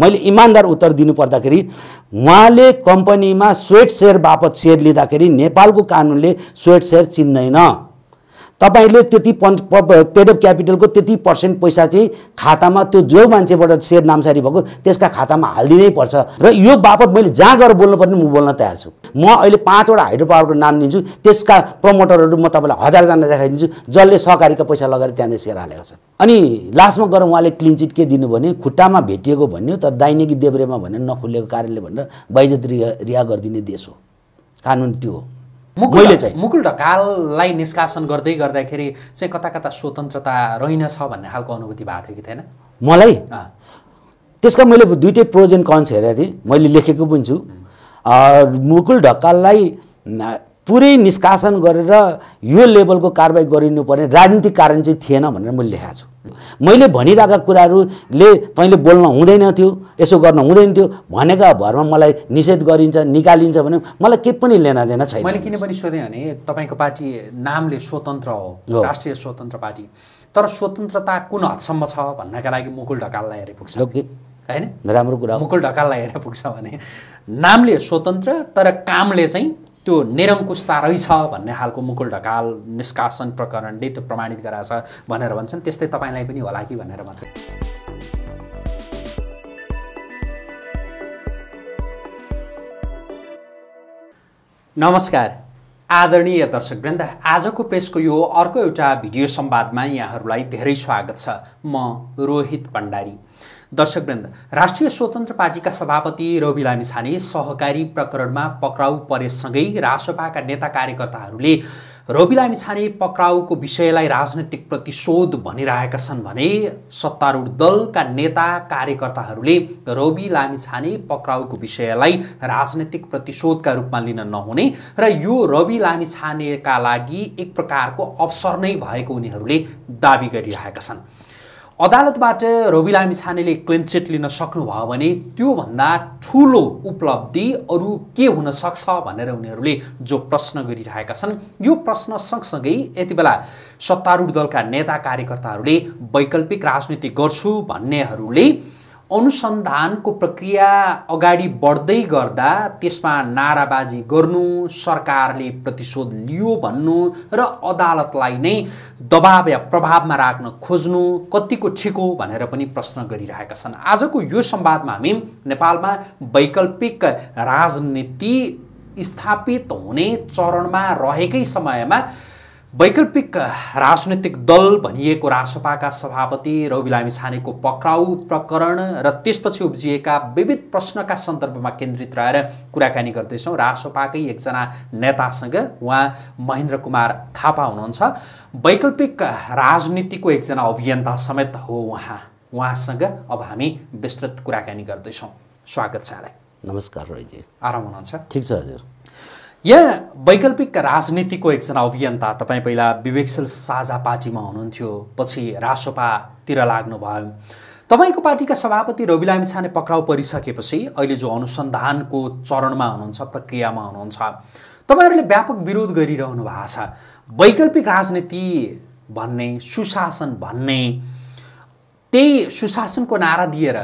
मैले इमान्दार उत्तर दिनु उहाँले कम्पनीमा स्वेट सेयर बापत सेयर लिँदाखेरि नेपालको कानुनले स्वेट सेयर चिन्दैन तपाईँले त्यति पन् पेड अफ क्यापिटलको त्यति पर्सेन्ट पैसा चाहिँ खातामा त्यो जो मान्छेबाट सेयर नामसारी भएको त्यसका खातामा हालिदिनै पर्छ र यो बापत मैले जहाँ गएर पर्ने म बोल्न तयार छु म अहिले पाँचवटा हाइड्रो पावरको नाम दिन्छु त्यसका प्रमोटरहरू म तपाईँलाई हजारजना देखाइदिन्छु जसले सहकारीका पैसा लगाएर त्यहाँनिर सेयर हालेको छ अनि लास्टमा गएर उहाँले चिट के दिनु भने खुट्टामा भेटिएको भन्यो तर दाइनेकी देब्रेमा भनेर नखुलेको कारणले भनेर बैजत रिया रिहा गरिदिने देश हो कानुन त्यो हो मैले मुकुल ढकाललाई निष्कासन गर्दै गर्दाखेरि चाहिँ कता कता स्वतन्त्रता रहेनछ भन्ने खालको अनुभूति भएको थियो कि थिएन मलाई त्यसका मैले दुइटै प्रोज एन्ड कन्स हेरेको थिएँ मैले लेखेको पनि छु मुकुल ढकाललाई पुरै निष्कासन गरेर यो लेभलको कारवाही गरिनुपर्ने राजनीतिक कारण चाहिँ थिएन भनेर मैले लेखाएको छु मैले भनिरहेका कुराहरूले तैँले बोल्न हुँदैन थियो यसो गर्न हुँदैन थियो भनेका भरमा मलाई निषेध गरिन्छ निकालिन्छ भने मलाई केही पनि देन छैन मैले किन पनि सोधेँ भने तपाईँको पार्टी नामले स्वतन्त्र हो राष्ट्रिय स्वतन्त्र पार्टी तर स्वतन्त्रता कुन हदसम्म छ भन्नका लागि मुकुल ढकाललाई हेरे पुग्छ होइन राम्रो कुरा मुकुल ढकाललाई हेरेर पुग्छ भने नामले स्वतन्त्र तर कामले चाहिँ त्यो निरङ्कुशता रहेछ भन्ने खालको मुकुल ढकाल निष्कासन प्रकरणले त्यो प्रमाणित गराएछ भनेर भन्छन् त्यस्तै तपाईँलाई पनि होला कि भनेर भन्छ नमस्कार आदरणीय दर्शकवृन्द आजको प्रेसको यो अर्को एउटा भिडियो संवादमा यहाँहरूलाई धेरै स्वागत छ म रोहित भण्डारी दर्शकवृन्द राष्ट्रिय स्वतन्त्र पार्टीका सभापति रवि लामिछाने सहकारी प्रकरणमा पक्राउ परेसँगै रासोपाका नेता कार्यकर्ताहरूले रवि लामिछाने पक्राउको विषयलाई राजनैतिक प्रतिशोध भनिरहेका छन् भने सत्तारूढ दलका नेता कार्यकर्ताहरूले रवि लामिछाने पक्राउको विषयलाई राजनैतिक प्रतिशोधका रूपमा लिन नहुने र यो रवि लामिछानेका लागि एक प्रकारको अवसर नै भएको उनीहरूले दावी गरिरहेका छन् अदालतबाट रवि लामी छानेले क्लिनचिट लिन सक्नुभयो भने त्योभन्दा ठुलो उपलब्धि अरू के हुन सक्छ भनेर उनीहरूले जो प्रश्न गरिरहेका छन् यो प्रश्न सँगसँगै यति बेला सत्तारूढ दलका नेता कार्यकर्ताहरूले वैकल्पिक राजनीति गर्छु भन्नेहरूले अनुसन्धानको प्रक्रिया अगाडि बढ्दै गर्दा त्यसमा नाराबाजी गर्नु सरकारले प्रतिशोध लियो भन्नु र अदालतलाई नै दबाव या प्रभावमा राख्न खोज्नु कतिको ठिक हो भनेर पनि प्रश्न गरिरहेका छन् आजको यो संवादमा हामी नेपालमा वैकल्पिक राजनीति स्थापित हुने चरणमा रहेकै समयमा वैकल्पिक राजनैतिक दल भनिएको रासोपाका सभापति रवि लामिछानेको पक्राउ प्रकरण र त्यसपछि उब्जिएका विविध प्रश्नका सन्दर्भमा केन्द्रित रहेर कुराकानी गर्दैछौँ रासोपाकै एकजना नेतासँग उहाँ महेन्द्र कुमार थापा हुनुहुन्छ वैकल्पिक राजनीतिको एकजना अभियन्ता समेत हो उहाँ उहाँसँग अब हामी विस्तृत कुराकानी गर्दैछौँ स्वागत छ नमस्कार रोहितजी आराम हुनुहुन्छ ठिक छ हजुर यहाँ वैकल्पिक राजनीतिको एकजना अभियन्ता तपाईँ पहिला विवेकशील साझा पार्टीमा हुनुहुन्थ्यो पछि रासोपातिर लाग्नुभयो तपाईँको पार्टीका सभापति रवि लामिछाने पक्राउ परिसकेपछि अहिले जो अनुसन्धानको चरणमा हुनुहुन्छ प्रक्रियामा हुनुहुन्छ तपाईँहरूले व्यापक विरोध गरिरहनु भएको छ वैकल्पिक राजनीति भन्ने सुशासन भन्ने त्यही सुशासनको नारा दिएर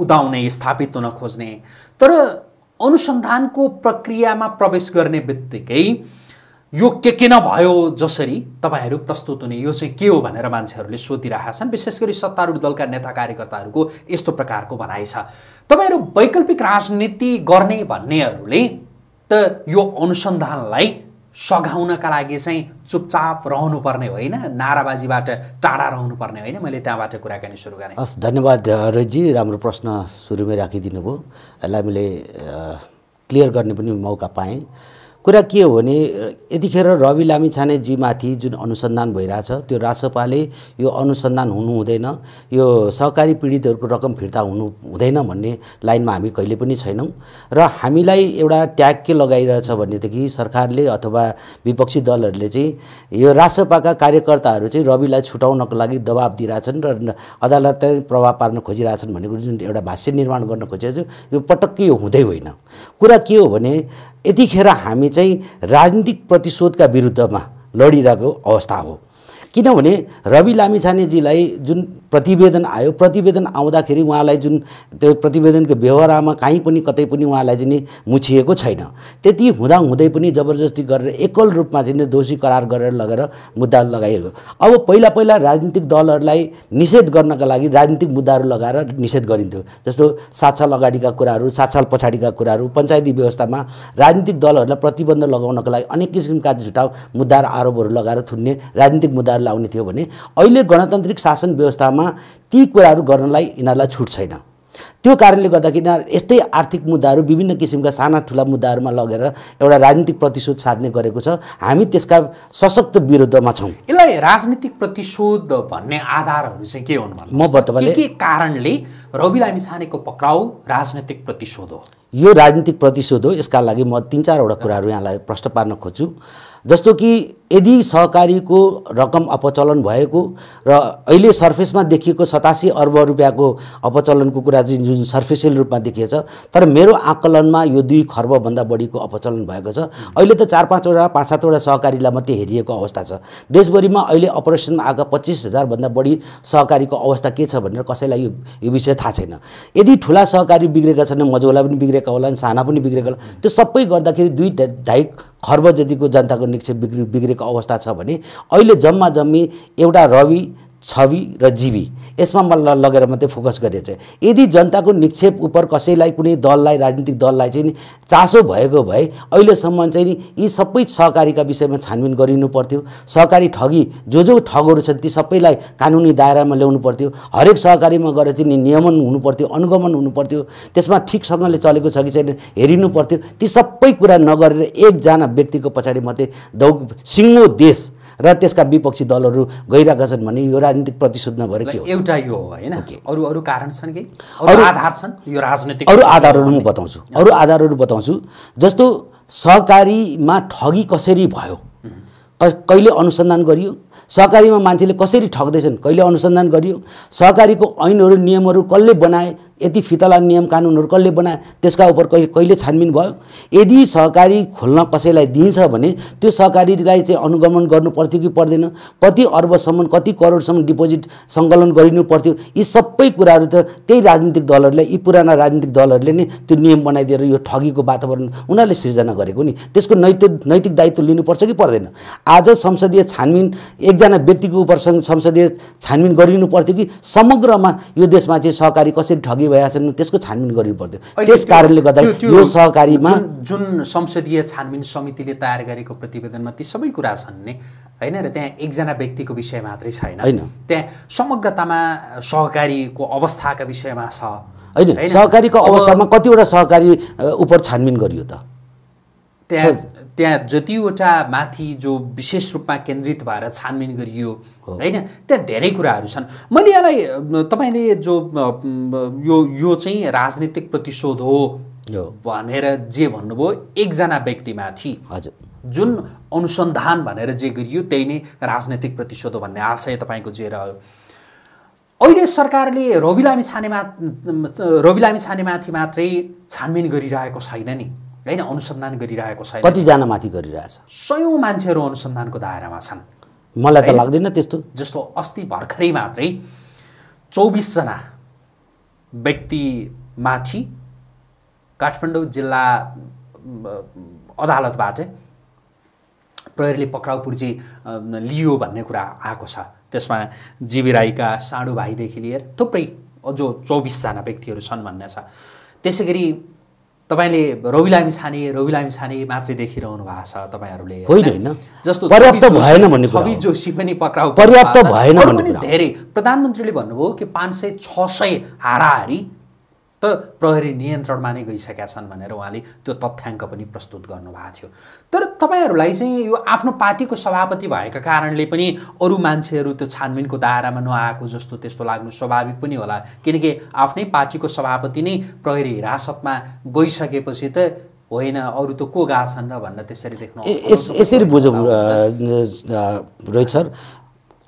उदाउने स्थापित हुन खोज्ने तर अनुसन्धानको प्रक्रियामा प्रवेश गर्ने बित्तिकै यो के के नभयो जसरी तपाईँहरू प्रस्तुत हुने यो चाहिँ के हो भनेर मान्छेहरूले सोधिरहेका छन् विशेष गरी सत्तारूढ दलका नेता कार्यकर्ताहरूको यस्तो प्रकारको भनाइ छ तपाईँहरू वैकल्पिक राजनीति गर्ने भन्नेहरूले त यो अनुसन्धानलाई सघाउनका लागि चाहिँ चुपचाप रहनुपर्ने होइन नाराबाजीबाट टाढा रहनुपर्ने होइन मैले त्यहाँबाट कुराकानी सुरु गरेँ हस् धन्यवाद रोजी राम्रो प्रश्न सुरुमै राखिदिनु भयो यसलाई मैले क्लियर गर्ने पनि मौका पाएँ कुरा के हो भने यतिखेर रवि लामिछानेजीमाथि जुन अनुसन्धान भइरहेछ त्यो रासपाले यो अनुसन्धान हुनु हुँदैन यो सहकारी पीडितहरूको रकम फिर्ता हुनु हुँदैन भन्ने लाइनमा हामी कहिले पनि छैनौँ र हामीलाई एउटा ट्याग के लगाइरहेछ भनेदेखि सरकारले अथवा विपक्षी दलहरूले चाहिँ यो रासपाका कार्यकर्ताहरू चाहिँ रविलाई छुटाउनको लागि दबाब दिइरहेछन् र अदालतलाई प्रभाव पार्न खोजिरहेछन् भनेको जुन एउटा भाष्य निर्माण गर्न खोजिरहेको यो पटक्कै हुँदै होइन कुरा के हो भने यतिखेर हामी चाहिँ राजनीतिक प्रतिशोधका विरुद्धमा लडिरहेको अवस्था हो किनभने रवि लामिछानेजीलाई जुन प्रतिवेदन आयो प्रतिवेदन आउँदाखेरि उहाँलाई जुन त्यो प्रतिवेदनको व्यवहारमा काहीँ पनि कतै पनि उहाँलाई चाहिँ नि मुछिएको छैन त्यति हुँदाहुँदै पनि जबरजस्ती गरेर एकल रूपमा चाहिँ दोषी करार गरेर लगेर मुद्दा लगाइएको अब पहिला पहिला राजनीतिक दलहरूलाई निषेध गर्नका लागि राजनीतिक मुद्दाहरू लगाएर निषेध गरिन्थ्यो जस्तो सात साल अगाडिका कुराहरू सात साल पछाडिका कुराहरू पञ्चायती व्यवस्थामा राजनीतिक दलहरूलाई प्रतिबन्ध लगाउनको लागि अनेक किसिमका झुटाउ मुद्दा र आरोपहरू लगाएर थुन्ने राजनीतिक मुद्दा लाउने थियो भने अहिले गणतान्त्रिक शासन व्यवस्थामा ती कुराहरू गर्नलाई यिनीहरूलाई छुट छैन त्यो कारणले गर्दाखेरि यस्तै आर्थिक मुद्दाहरू विभिन्न किसिमका साना ठुला मुद्दाहरूमा लगेर एउटा राजनीतिक प्रतिशोध साध्ने गरेको छ हामी त्यसका सशक्त विरुद्धमा छौँ यसलाई राजनीतिक प्रतिशोध भन्ने आधारहरू चाहिँ के हुनु म वर्तमान के कारणले रवि लामी छानेको पक्राउ राजनैतिक प्रतिशोध हो यो राजनीतिक प्रतिशोध हो यसका लागि म तिन चारवटा कुराहरू यहाँलाई प्रश्न पार्न खोज्छु जस्तो कि यदि सहकारीको रकम अपचलन भएको र अहिले सर्फेसमा देखिएको सतासी अर्ब रुपियाँको अपचलनको कुरा चाहिँ जुन सर्फेसियल रूपमा देखिएछ तर मेरो आकलनमा यो दुई खर्बभन्दा बढीको अपचलन भएको छ अहिले त चार पाँचवटा पाँच सातवटा सहकारीलाई मात्रै हेरिएको अवस्था छ देशभरिमा अहिले अपरेसनमा आएका पच्चिस हजारभन्दा बढी सहकारीको अवस्था के छ भनेर कसैलाई यो यो विषय थाहा छैन यदि ठुला सहकारी बिग्रेका छन् मजौला पनि बिग्रेका होला साना पनि बिग्रेका होला त्यो सबै गर्दाखेरि दुई धाइक खर्ब जतिको जनताको निक्षेप बिग्रि बिग्रेको अवस्था छ भने अहिले जम्मा जम्मी एउटा रवि छवि र जीवी यसमा मलाई लगेर मात्रै फोकस गरिएको छ यदि जनताको निक्षेप उप कसैलाई कुनै दललाई राजनीतिक दललाई चाहिँ चासो भएको भए अहिलेसम्म चाहिँ नि यी सबै सहकारीका विषयमा छानबिन गरिनु पर्थ्यो सहकारी ठगी जो जो ठगहरू छन् ती सबैलाई कानुनी दायरामा ल्याउनु पर्थ्यो हरेक सहकारीमा गएर चाहिँ नि नियमन हुनुपर्थ्यो अनुगमन हुनुपर्थ्यो त्यसमा ठिकसँगले चलेको छ कि छैन हेरिनु पर्थ्यो ती सबै कुरा नगरेर एकजना व्यक्तिको पछाडि मात्रै दौ सिङ्गो देश र त्यसका विपक्षी दलहरू गइरहेका छन् भने यो राजनीतिक प्रतिशोध नभएर के हो एउटा यो होइन अरू अरू कारण छन् कि अरू आधार छन् यो राजनीतिक अरू आधारहरू म बताउँछु अरू आधारहरू बताउँछु जस्तो सहकारीमा ठगी कसरी भयो कहिले अनुसन्धान गरियो सहकारीमा मान्छेले कसरी ठग्दैछन् कहिले अनुसन्धान गरियो सहकारीको ऐनहरू नियमहरू कसले बनाए यति फितला नियम कानुनहरू कसले बनाए त्यसका उप कहिले छानबिन भयो यदि सहकारी खोल्न कसैलाई दिइन्छ भने त्यो सहकारीलाई चाहिँ अनुगमन गर्नु पर्थ्यो कि पर्दैन कति अर्बसम्म कति करोडसम्म डिपोजिट सङ्कलन गरिनु पर्थ्यो यी सबै कुराहरू त त्यही राजनीतिक दलहरूले यी पुराना राजनीतिक दलहरूले नै त्यो नियम बनाइदिएर यो ठगीको वातावरण उनीहरूले सिर्जना गरेको नि त्यसको नैतिक नैतिक दायित्व लिनुपर्छ कि पर्दैन आज संसदीय छानबिन एकजना व्यक्तिको उप संसदीय छानबिन गरिनु पर्थ्यो कि समग्रमा यो देशमा चाहिँ सहकारी कसरी ठगी भइरहेको छैन त्यसको छानबिन गर्नु पर्थ्यो त्यस कारणले गर्दा यो सहकारीमा जुन संसदीय छानबिन समितिले तयार गरेको प्रतिवेदनमा ती सबै कुरा छन् नि होइन र त्यहाँ एकजना व्यक्तिको विषय मात्रै छैन होइन त्यहाँ समग्रतामा सहकारीको अवस्थाका विषयमा छ होइन सहकारीको अवस्थामा कतिवटा सहकारी उप छानबिन गरियो त त्यहाँ त्यहाँ जतिवटा माथि जो विशेष रूपमा केन्द्रित भएर छानबिन गरियो होइन त्यहाँ धेरै कुराहरू छन् मैले यहाँलाई तपाईँले जो यो यो चाहिँ राजनीतिक प्रतिशोध हो भनेर जे भन्नुभयो एकजना व्यक्तिमाथि हजुर जुन अनुसन्धान भनेर जे गरियो त्यही नै राजनैतिक प्रतिशोध हो भन्ने आशय तपाईँको जे रह्यो अहिले सरकारले रवि लामी छानेमा रवि लामी छानेमाथि मात्रै छानबिन गरिरहेको छैन नि होइन अनुसन्धान गरिरहेको छ छैन कतिजनामाथि गरिरहेछ सयौँ मान्छेहरू अनुसन्धानको दायरामा छन् मलाई त लाग्दैन त्यस्तो जस्तो अस्ति भर्खरै मात्रै चौबिसजना व्यक्तिमाथि काठमाडौँ जिल्ला अदालतबाट प्रहरीले पक्राउ पुर्जी लियो भन्ने कुरा आएको छ त्यसमा जिबी राईका साँडो भाइदेखि लिएर थुप्रै अझ चौबिसजना व्यक्तिहरू छन् भन्ने छ त्यसै गरी तपाईँले रवि लामी छाने रवि लामी छाने मात्रै देखिरहनु भएको छ तपाईँहरूले होइन होइन जस्तो पर्याप्त भएन भन्ने छवि जोशी पनि पक्राउ पर्याप्त भएन धेरै प्रधानमन्त्रीले भन्नुभयो कि पाँच सय छ सय हाराहारी त प्रहरी नियन्त्रणमा नै गइसकेका छन् भनेर उहाँले त्यो तथ्याङ्क पनि प्रस्तुत गर्नुभएको थियो तर तपाईँहरूलाई चाहिँ यो आफ्नो पार्टीको सभापति भएका कारणले पनि अरू मान्छेहरू त्यो छानबिनको दायरामा नआएको जस्तो त्यस्तो लाग्नु स्वाभाविक पनि होला किनकि आफ्नै पार्टीको सभापति नै प्रहरी हिरासतमा गइसकेपछि त होइन अरू त को गएको छन् र भन्न त्यसरी देख्नु यसरी बुझौँ रोहित सर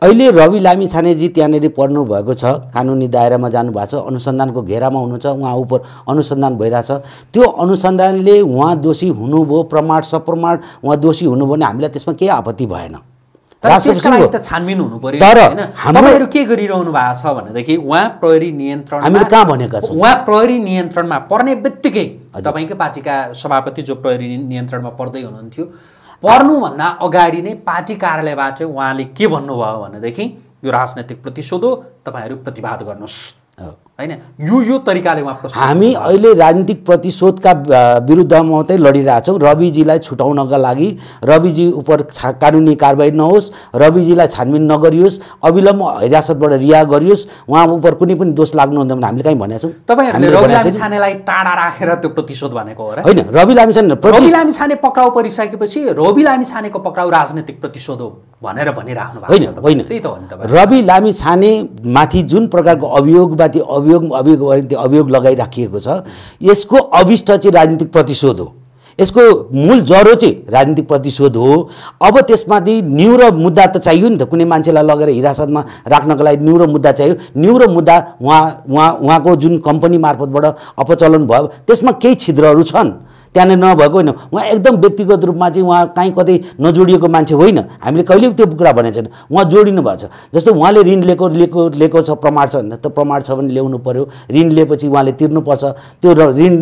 अहिले रवि लामी छानेजी त्यहाँनिर पढ्नुभएको छ कानुनी दायरामा जानुभएको छ अनुसन्धानको घेरामा हुनुहुन्छ उहाँ उप अनुसन्धान भइरहेछ त्यो अनुसन्धानले उहाँ दोषी हुनुभयो प्रमाण सप्रमाण उहाँ दोषी हुनुभयो भने हामीलाई त्यसमा केही आपत्ति भएन छानबिन हुनु पर्यो तर तपाईँहरू के गरिरहनु भएको छ भनेदेखि उहाँ प्रहरी नियन्त्रण हामीले कहाँ भनेका छौँ उहाँ प्रहरी नियन्त्रणमा पर्ने बित्तिकै तपाईँकै पार्टीका सभापति जो प्रहरी नियन्त्रणमा पर्दै हुनुहुन्थ्यो पर्नुभन्दा अगाडि नै पार्टी कार्यालयबाट उहाँले के भन्नुभयो भनेदेखि यो राजनैतिक प्रतिशोध हो तपाईँहरू प्रतिवाद गर्नुहोस् होइन यो यो तरिकाले उहाँ हामी अहिले राजनीतिक प्रतिशोधका विरुद्धमा मात्रै लडिरहेछौँ रविजीलाई छुटाउनका लागि रविजी उप कानुनी कारवाही नहोस् रविजीलाई छानबिन नगरियोस् अविलम्ब हिरासतबाट रिहा गरियोस् उहाँ उप कुनै पनि दोष लाग्नु हुँदैन भने हामीले कहीँ भनेको छौँ तपाईँहरूले छानेलाई टाढा राखेर त्यो प्रतिशोध भनेको हो होइन रवि लामिछाने रवि लामिछाने पक्राउ परिसकेपछि रवि लामी छानेको पक्राउ राजनीतिक प्रतिशोध हो भनेर भनिरहनु होइन होइन रवि त हो माथि जुन प्रकारको अभियोगमाथि अभियोग अभियोग अभियोग त्यो अभियोग लगाइराखिएको छ यसको अभिष्ट चाहिँ राजनीतिक प्रतिशोध हो यसको मूल ज्वरो चाहिँ राजनीतिक प्रतिशोध हो अब त्यसमाथि न्यू र मुद्दा त चाहियो नि त कुनै मान्छेलाई लगेर हिरासतमा राख्नको लागि न्यू र मुद्दा चाहियो न्यू र मुद्दा उहाँ उहाँ उहाँको जुन कम्पनी मार्फतबाट अपचलन भयो त्यसमा केही छिद्रहरू छन् त्यहाँनिर नभएको होइन उहाँ एकदम व्यक्तिगत रूपमा चाहिँ उहाँ काहीँ कतै नजोडिएको मान्छे होइन हामीले कहिले त्यो कुरा भनेको छैन उहाँ जोडिनु भएको छ जस्तो उहाँले ऋण लिएको लिएको लिएको छ प्रमाण छ भने त प्रमाण छ भने ल्याउनु पऱ्यो ऋण लिएपछि उहाँले तिर्नुपर्छ त्यो ऋण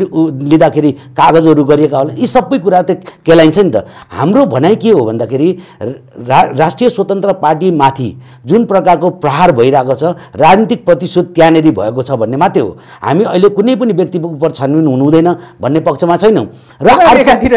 लिँदाखेरि कागजहरू गरिएका होला यी सबै कुरा त केलाइन्छ नि त हाम्रो भनाइ के हो भन्दाखेरि राष्ट्रिय स्वतन्त्र पार्टीमाथि जुन प्रकारको प्रहार भइरहेको छ राजनीतिक प्रतिशोध त्यहाँनिर भएको छ भन्ने मात्रै हो हामी अहिले कुनै पनि व्यक्ति उप छानबिन हुनुहुँदैन भन्ने पक्षमा छैनौँ र अर्कातिर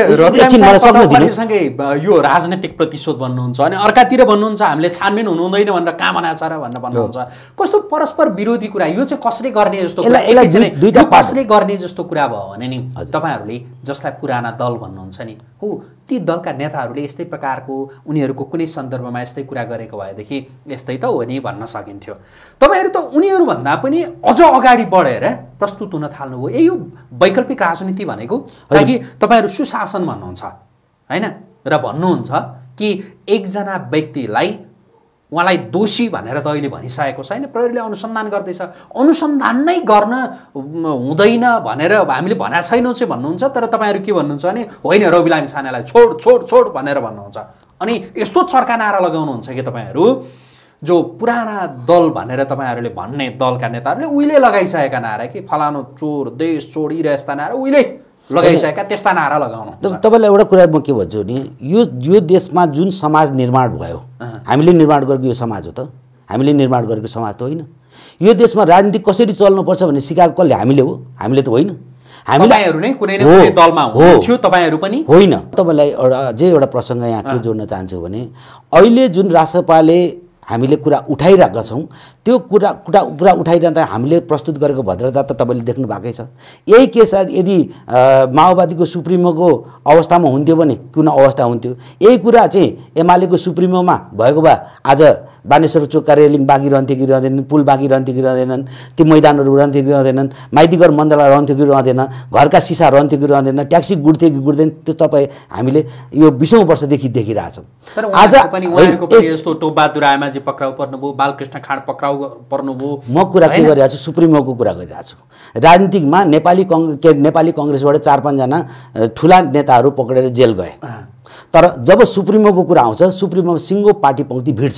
यो राजनैतिक प्रतिशोध भन्नुहुन्छ अनि अर्कातिर भन्नुहुन्छ हामीले छानबिन हुनुहुँदैन भनेर कहाँ छ र भनेर भन्नुहुन्छ कस्तो परस्पर विरोधी कुरा यो चाहिँ कसले गर्ने जस्तो कसले गर्ने जस्तो कुरा भयो भने नि तपाईँहरूले जसलाई पुराना दल भन्नुहुन्छ नि हो ती दलका नेताहरूले यस्तै प्रकारको उनीहरूको कुनै सन्दर्भमा यस्तै कुरा गरेको भएदेखि यस्तै त हो नि भन्न सकिन्थ्यो तपाईँहरू त उनीहरूभन्दा पनि अझ अगाडि बढेर प्रस्तुत हुन थाल्नुभयो ए यो वैकल्पिक राजनीति भनेको कि तपाईँहरू सुशासन भन्नुहुन्छ होइन र भन्नुहुन्छ कि एकजना व्यक्तिलाई उहाँलाई दोषी भनेर त अहिले भनिसकेको छैन प्रहरीले अनुसन्धान गर्दैछ अनुसन्धान नै गर्न हुँदैन भनेर हामीले भनेको छैनौँ चाहिँ भन्नुहुन्छ तर तपाईँहरू के भन्नुहुन्छ भने होइन रवि लामी छानेलाई छोड छोड छोड भनेर भन्नुहुन्छ अनि यस्तो चर्का नारा लगाउनुहुन्छ कि तपाईँहरू जो पुराना दल भनेर तपाईँहरूले भन्ने दलका नेताहरूले उहिले लगाइसकेका नारा कि फलानु चोर देश चोर यस्ता नारा उहिले लगाइसकेका त्यस्ता नारा लगाउनु तपाईँलाई एउटा कुरा म के भन्छु भने यो यो देशमा जुन समाज निर्माण भयो हामीले निर्माण गरेको यो समाज हो त हामीले निर्माण गरेको समाज त होइन यो देशमा राजनीति कसरी चल्नुपर्छ भन्ने सिकाएको कसले हामीले हो हामीले त होइन होइन तपाईँलाई एउटा जे एउटा प्रसङ्ग यहाँ के जोड्न चाहन्छु भने अहिले जुन राष्ट्रपाले हामीले कुरा उठाइरहेका छौँ त्यो कुरा कुरा कुरा उठाइरहँदा हामीले प्रस्तुत गरेको भद्रता त तपाईँले देख्नु भएकै छ यही केस यदि माओवादीको सुप्रिमोको अवस्थामा हुन्थ्यो भने कुन अवस्था हुन्थ्यो यही कुरा चाहिँ एमालेको सुप्रिमोमा भएको भए आज बानेश्वर चोकका रेलिङ बाँकी रहन्थ्यो कि रहँदैनन् पुल बाँकी रहन्थ्यो कि रहँदैनन् ती मैदानहरू रहन्थ्यो कि रहँदैनन् माइतीघर मन्दला रहन्थ्यो कि रहँदैन घरका सिसा रहन्थ्यो कि रहँदैन ट्याक्सी गुड्थ्यो कि गुड्दैन त्यो तपाईँ हामीले यो बिसौँ वर्षदेखि देखिरहेछौँ आज राणाजी पक्राउ पर्नुभयो बालकृष्ण खाँड पक्राउ पर्नुभयो म कुरा के गरिरहेको छु सुप्रिमोको कुरा गरिरहेको छु राजनीतिकमा नेपाली कङ्ग्रेस नेपाली कङ्ग्रेसबाट चार पाँचजना ठुला नेताहरू पक्रेर जेल गए तर जब सुप्रिमोको कुरा आउँछ सुप्रिमोमा सिङ्गो पार्टी पङ्क्ति भिड्छ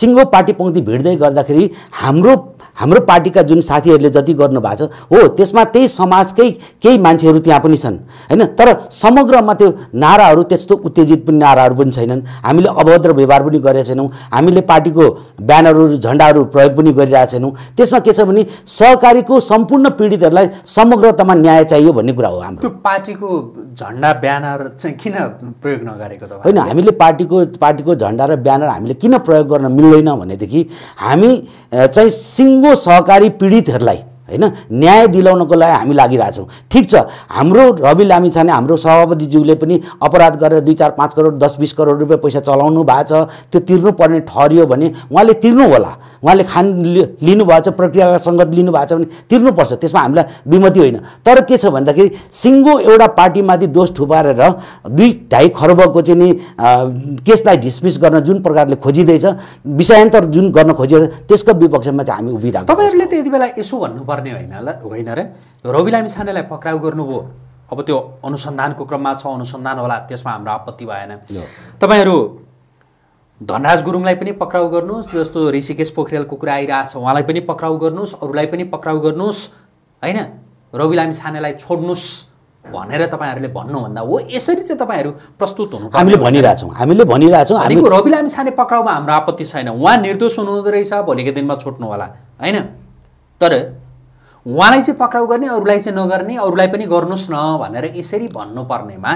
सिङ्गो पार्टी पङ्क्ति भिड्दै गर्दाखेरि हाम्रो हाम्रो पार्टीका जुन साथीहरूले जति गर्नुभएको छ हो त्यसमा त्यही समाजकै केही मान्छेहरू त्यहाँ पनि छन् होइन तर समग्रमा त्यो नाराहरू त्यस्तो उत्तेजित पनि नाराहरू पनि छैनन् हामीले अभद्र व्यवहार पनि गरेका छैनौँ हामीले पार्टीको ब्यानरहरू झन्डाहरू प्रयोग पनि गरिरहेका छैनौँ त्यसमा के छ भने सहकारीको सम्पूर्ण पीडितहरूलाई समग्रतामा न्याय चाहियो भन्ने कुरा हो हाम्रो त्यो पार्टीको झन्डा ब्यानर चाहिँ किन प्रयोग नगरेको त होइन हामीले पार्टीको पार्टीको झन्डा र ब्यानर हामीले किन प्रयोग गर्न मिल्दैन भनेदेखि हामी चाहिँ सिङ्गो सहकारी पीडितहरूलाई होइन न्याय दिलाउनको लागि हामी लागिरहेछौँ ठिक छ हाम्रो रवि लामी छाने हाम्रो सभापतिज्यूले पनि अपराध गरेर दुई चार पाँच करोड दस बिस करोड रुपियाँ पैसा चलाउनु भएको छ त्यो तिर्नुपर्ने ठहरियो भने उहाँले तिर्नु होला उहाँले खान लिनुभएको छ प्रक्रियाका सङ्गत लिनुभएको छ भने तिर्नुपर्छ त्यसमा हामीलाई विमति होइन तर के छ भन्दाखेरि सिङ्गो एउटा पार्टीमाथि दोष ठुपारेर दुई ढाई खर्बको चाहिँ नि केसलाई डिसमिस गर्न जुन प्रकारले खोजिँदैछ विषयान्तर जुन गर्न खोजिँदैछ त्यसको विपक्षमा चाहिँ हामी उभिरहेको तपाईँहरूले त यति बेला यसो भन्नुपर्छ पर्ने होइन होला होइन र रवि लामिछानेलाई पक्राउ गर्नुभयो अब त्यो अनुसन्धानको क्रममा छ अनुसन्धान होला त्यसमा हाम्रो आपत्ति भएन तपाईँहरू धनराज गुरुङलाई पनि पक्राउ गर्नुहोस् जस्तो ऋषिकेश पोखरेलको कुरा आइरहेको छ उहाँलाई पनि पक्राउ गर्नुहोस् अरूलाई पनि पक्राउ गर्नुहोस् होइन रवि लामिछानेलाई छोड्नुहोस् भनेर तपाईँहरूले भन्नुभन्दा हो यसरी चाहिँ तपाईँहरू प्रस्तुत हुनु हामीले भनिरहेछौँ हामीले भनिरहेछौँ हामीको रवि लामिछाने पक्राउमा हाम्रो आपत्ति छैन उहाँ निर्दोष हुनुहुँदो रहेछ भोलिको दिनमा छुट्नु होला होइन तर उहाँलाई चाहिँ पक्राउ गर्ने अरूलाई चाहिँ नगर्ने अरूलाई पनि गर्नुहोस् न भनेर यसरी भन्नुपर्नेमा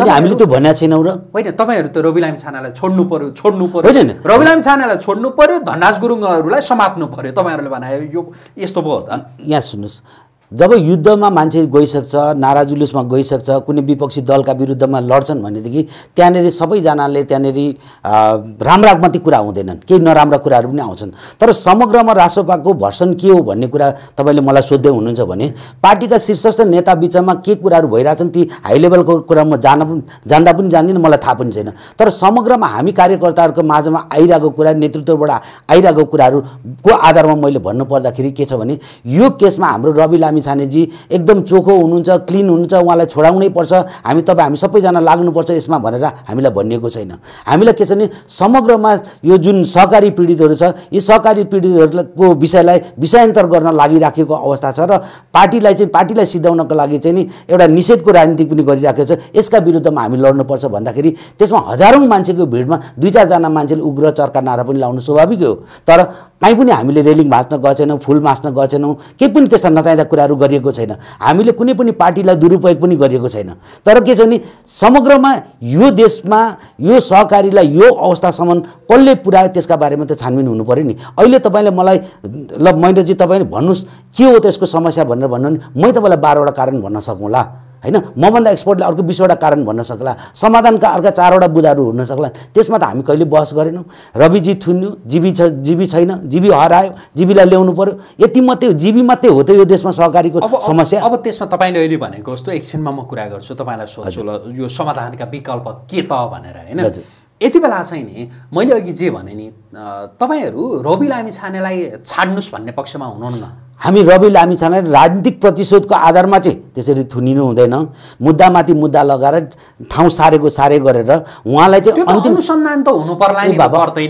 अनि हामीले त भनेको छैनौँ र होइन तपाईँहरू त रवि लामी छानालाई छोड्नु पर्यो छोड्नु पर्यो होइन रवि लामी छानालाई छोड्नु पर्यो धनराज गुरुङहरूलाई समात्नु पर्यो तपाईँहरूले भने यो यस्तो भयो त यहाँ सुन्नुहोस् जब युद्धमा मान्छे गइसक्छ नारा जुलुसमा गइसक्छ कुनै विपक्षी दलका विरुद्धमा लड्छन् भनेदेखि त्यहाँनिर सबैजनाले त्यहाँनिर राम्रा मात्रै कुरा हुँदैनन् केही नराम्रा कुराहरू पनि आउँछन् तर समग्रमा रासोपाको भर्सन के हो भन्ने कुरा तपाईँले मलाई सोध्दै हुनुहुन्छ भने पार्टीका शीर्षस्थ नेता बिचमा के कुराहरू भइरहेछन् ती हाई लेभलको कुरा म जान पनि जान्दा पनि जान्दिनँ मलाई थाहा पनि छैन तर समग्रमा हामी कार्यकर्ताहरूको माझमा आइरहेको कुरा नेतृत्वबाट आइरहेको कुराहरूको आधारमा मैले भन्नुपर्दाखेरि के छ भने यो केसमा हाम्रो रवि लामी लक्ष्मी छानेजी एकदम चोखो हुनुहुन्छ क्लिन हुनुहुन्छ उहाँलाई छोडाउनै पर्छ हामी तपाईँ हामी सबैजना लाग्नुपर्छ यसमा भनेर हामीलाई भनिएको छैन हामीलाई के छ भने समग्रमा यो जुन सहकारी पीडितहरू छ यी सहकारी पीडितहरूको विषयलाई विषयान्तर गर्न लागिराखेको अवस्था छ र पार्टीलाई चाहिँ पार्टीलाई सिद्धाउनको लागि चाहिँ नि एउटा निषेधको राजनीति पनि गरिराखेको छ यसका विरुद्धमा हामी लड्नुपर्छ भन्दाखेरि त्यसमा हजारौँ मान्छेको भिडमा दुई चारजना मान्छेले उग्र चर्का नारा पनि लाउनु स्वाभाविक हो तर कहीँ पनि हामीले रेलिङ भाँच्न गएको छैनौँ फुल भाँच्न गएको छैनौँ केही पनि त्यस्ता नचाहिँदा कुराहरू कुराहरू गरिएको छैन हामीले कुनै पनि पार्टीलाई दुरुपयोग पनि गरिएको छैन तर के छ भने समग्रमा यो देशमा यो सहकारीलाई यो अवस्थासम्म कसले पुऱ्यायो त्यसका बारेमा त छानबिन हुनु पऱ्यो नि अहिले तपाईँले मलाई ल महेन्द्रजी तपाईँले भन्नुहोस् के हो त्यसको समस्या भनेर भन्नु भने मै तपाईँलाई बाह्रवटा कारण भन्न सकौँला होइन मभन्दा एक्सपर्टले अर्को बिसवटा कारण भन्न सक्ला समाधानका अर्का चारवटा बुधाहरू हुन सक्ला त्यसमा त हामी कहिले बहस गरेनौँ रविजी थुन्यो जीवी छ जीवी छैन जीवी हरायो जीवीलाई ल्याउनु पऱ्यो यति मात्रै हो जीवी मात्रै हो त यो देशमा सहकारीको समस्या अब त्यसमा तपाईँले अहिले भनेको जस्तो एकछिनमा म कुरा गर्छु तपाईँलाई सोध्छु ल यो समाधानका विकल्प के त भनेर होइन यति बेला चाहिँ नि मैले अघि जे भने नि तपाईँहरू रवि लामी छानेलाई छाड्नुहोस् भन्ने पक्षमा हुनुहुन्न हामी रवि लामी छाने राजनीतिक प्रतिशोधको आधारमा चाहिँ त्यसरी थुनिनु हुँदैन मुद्दामाथि मुद्दा लगाएर ठाउँ सारेको सारे गरेर उहाँलाई चाहिँ अनुसन्धान त हुनु पर्ला नि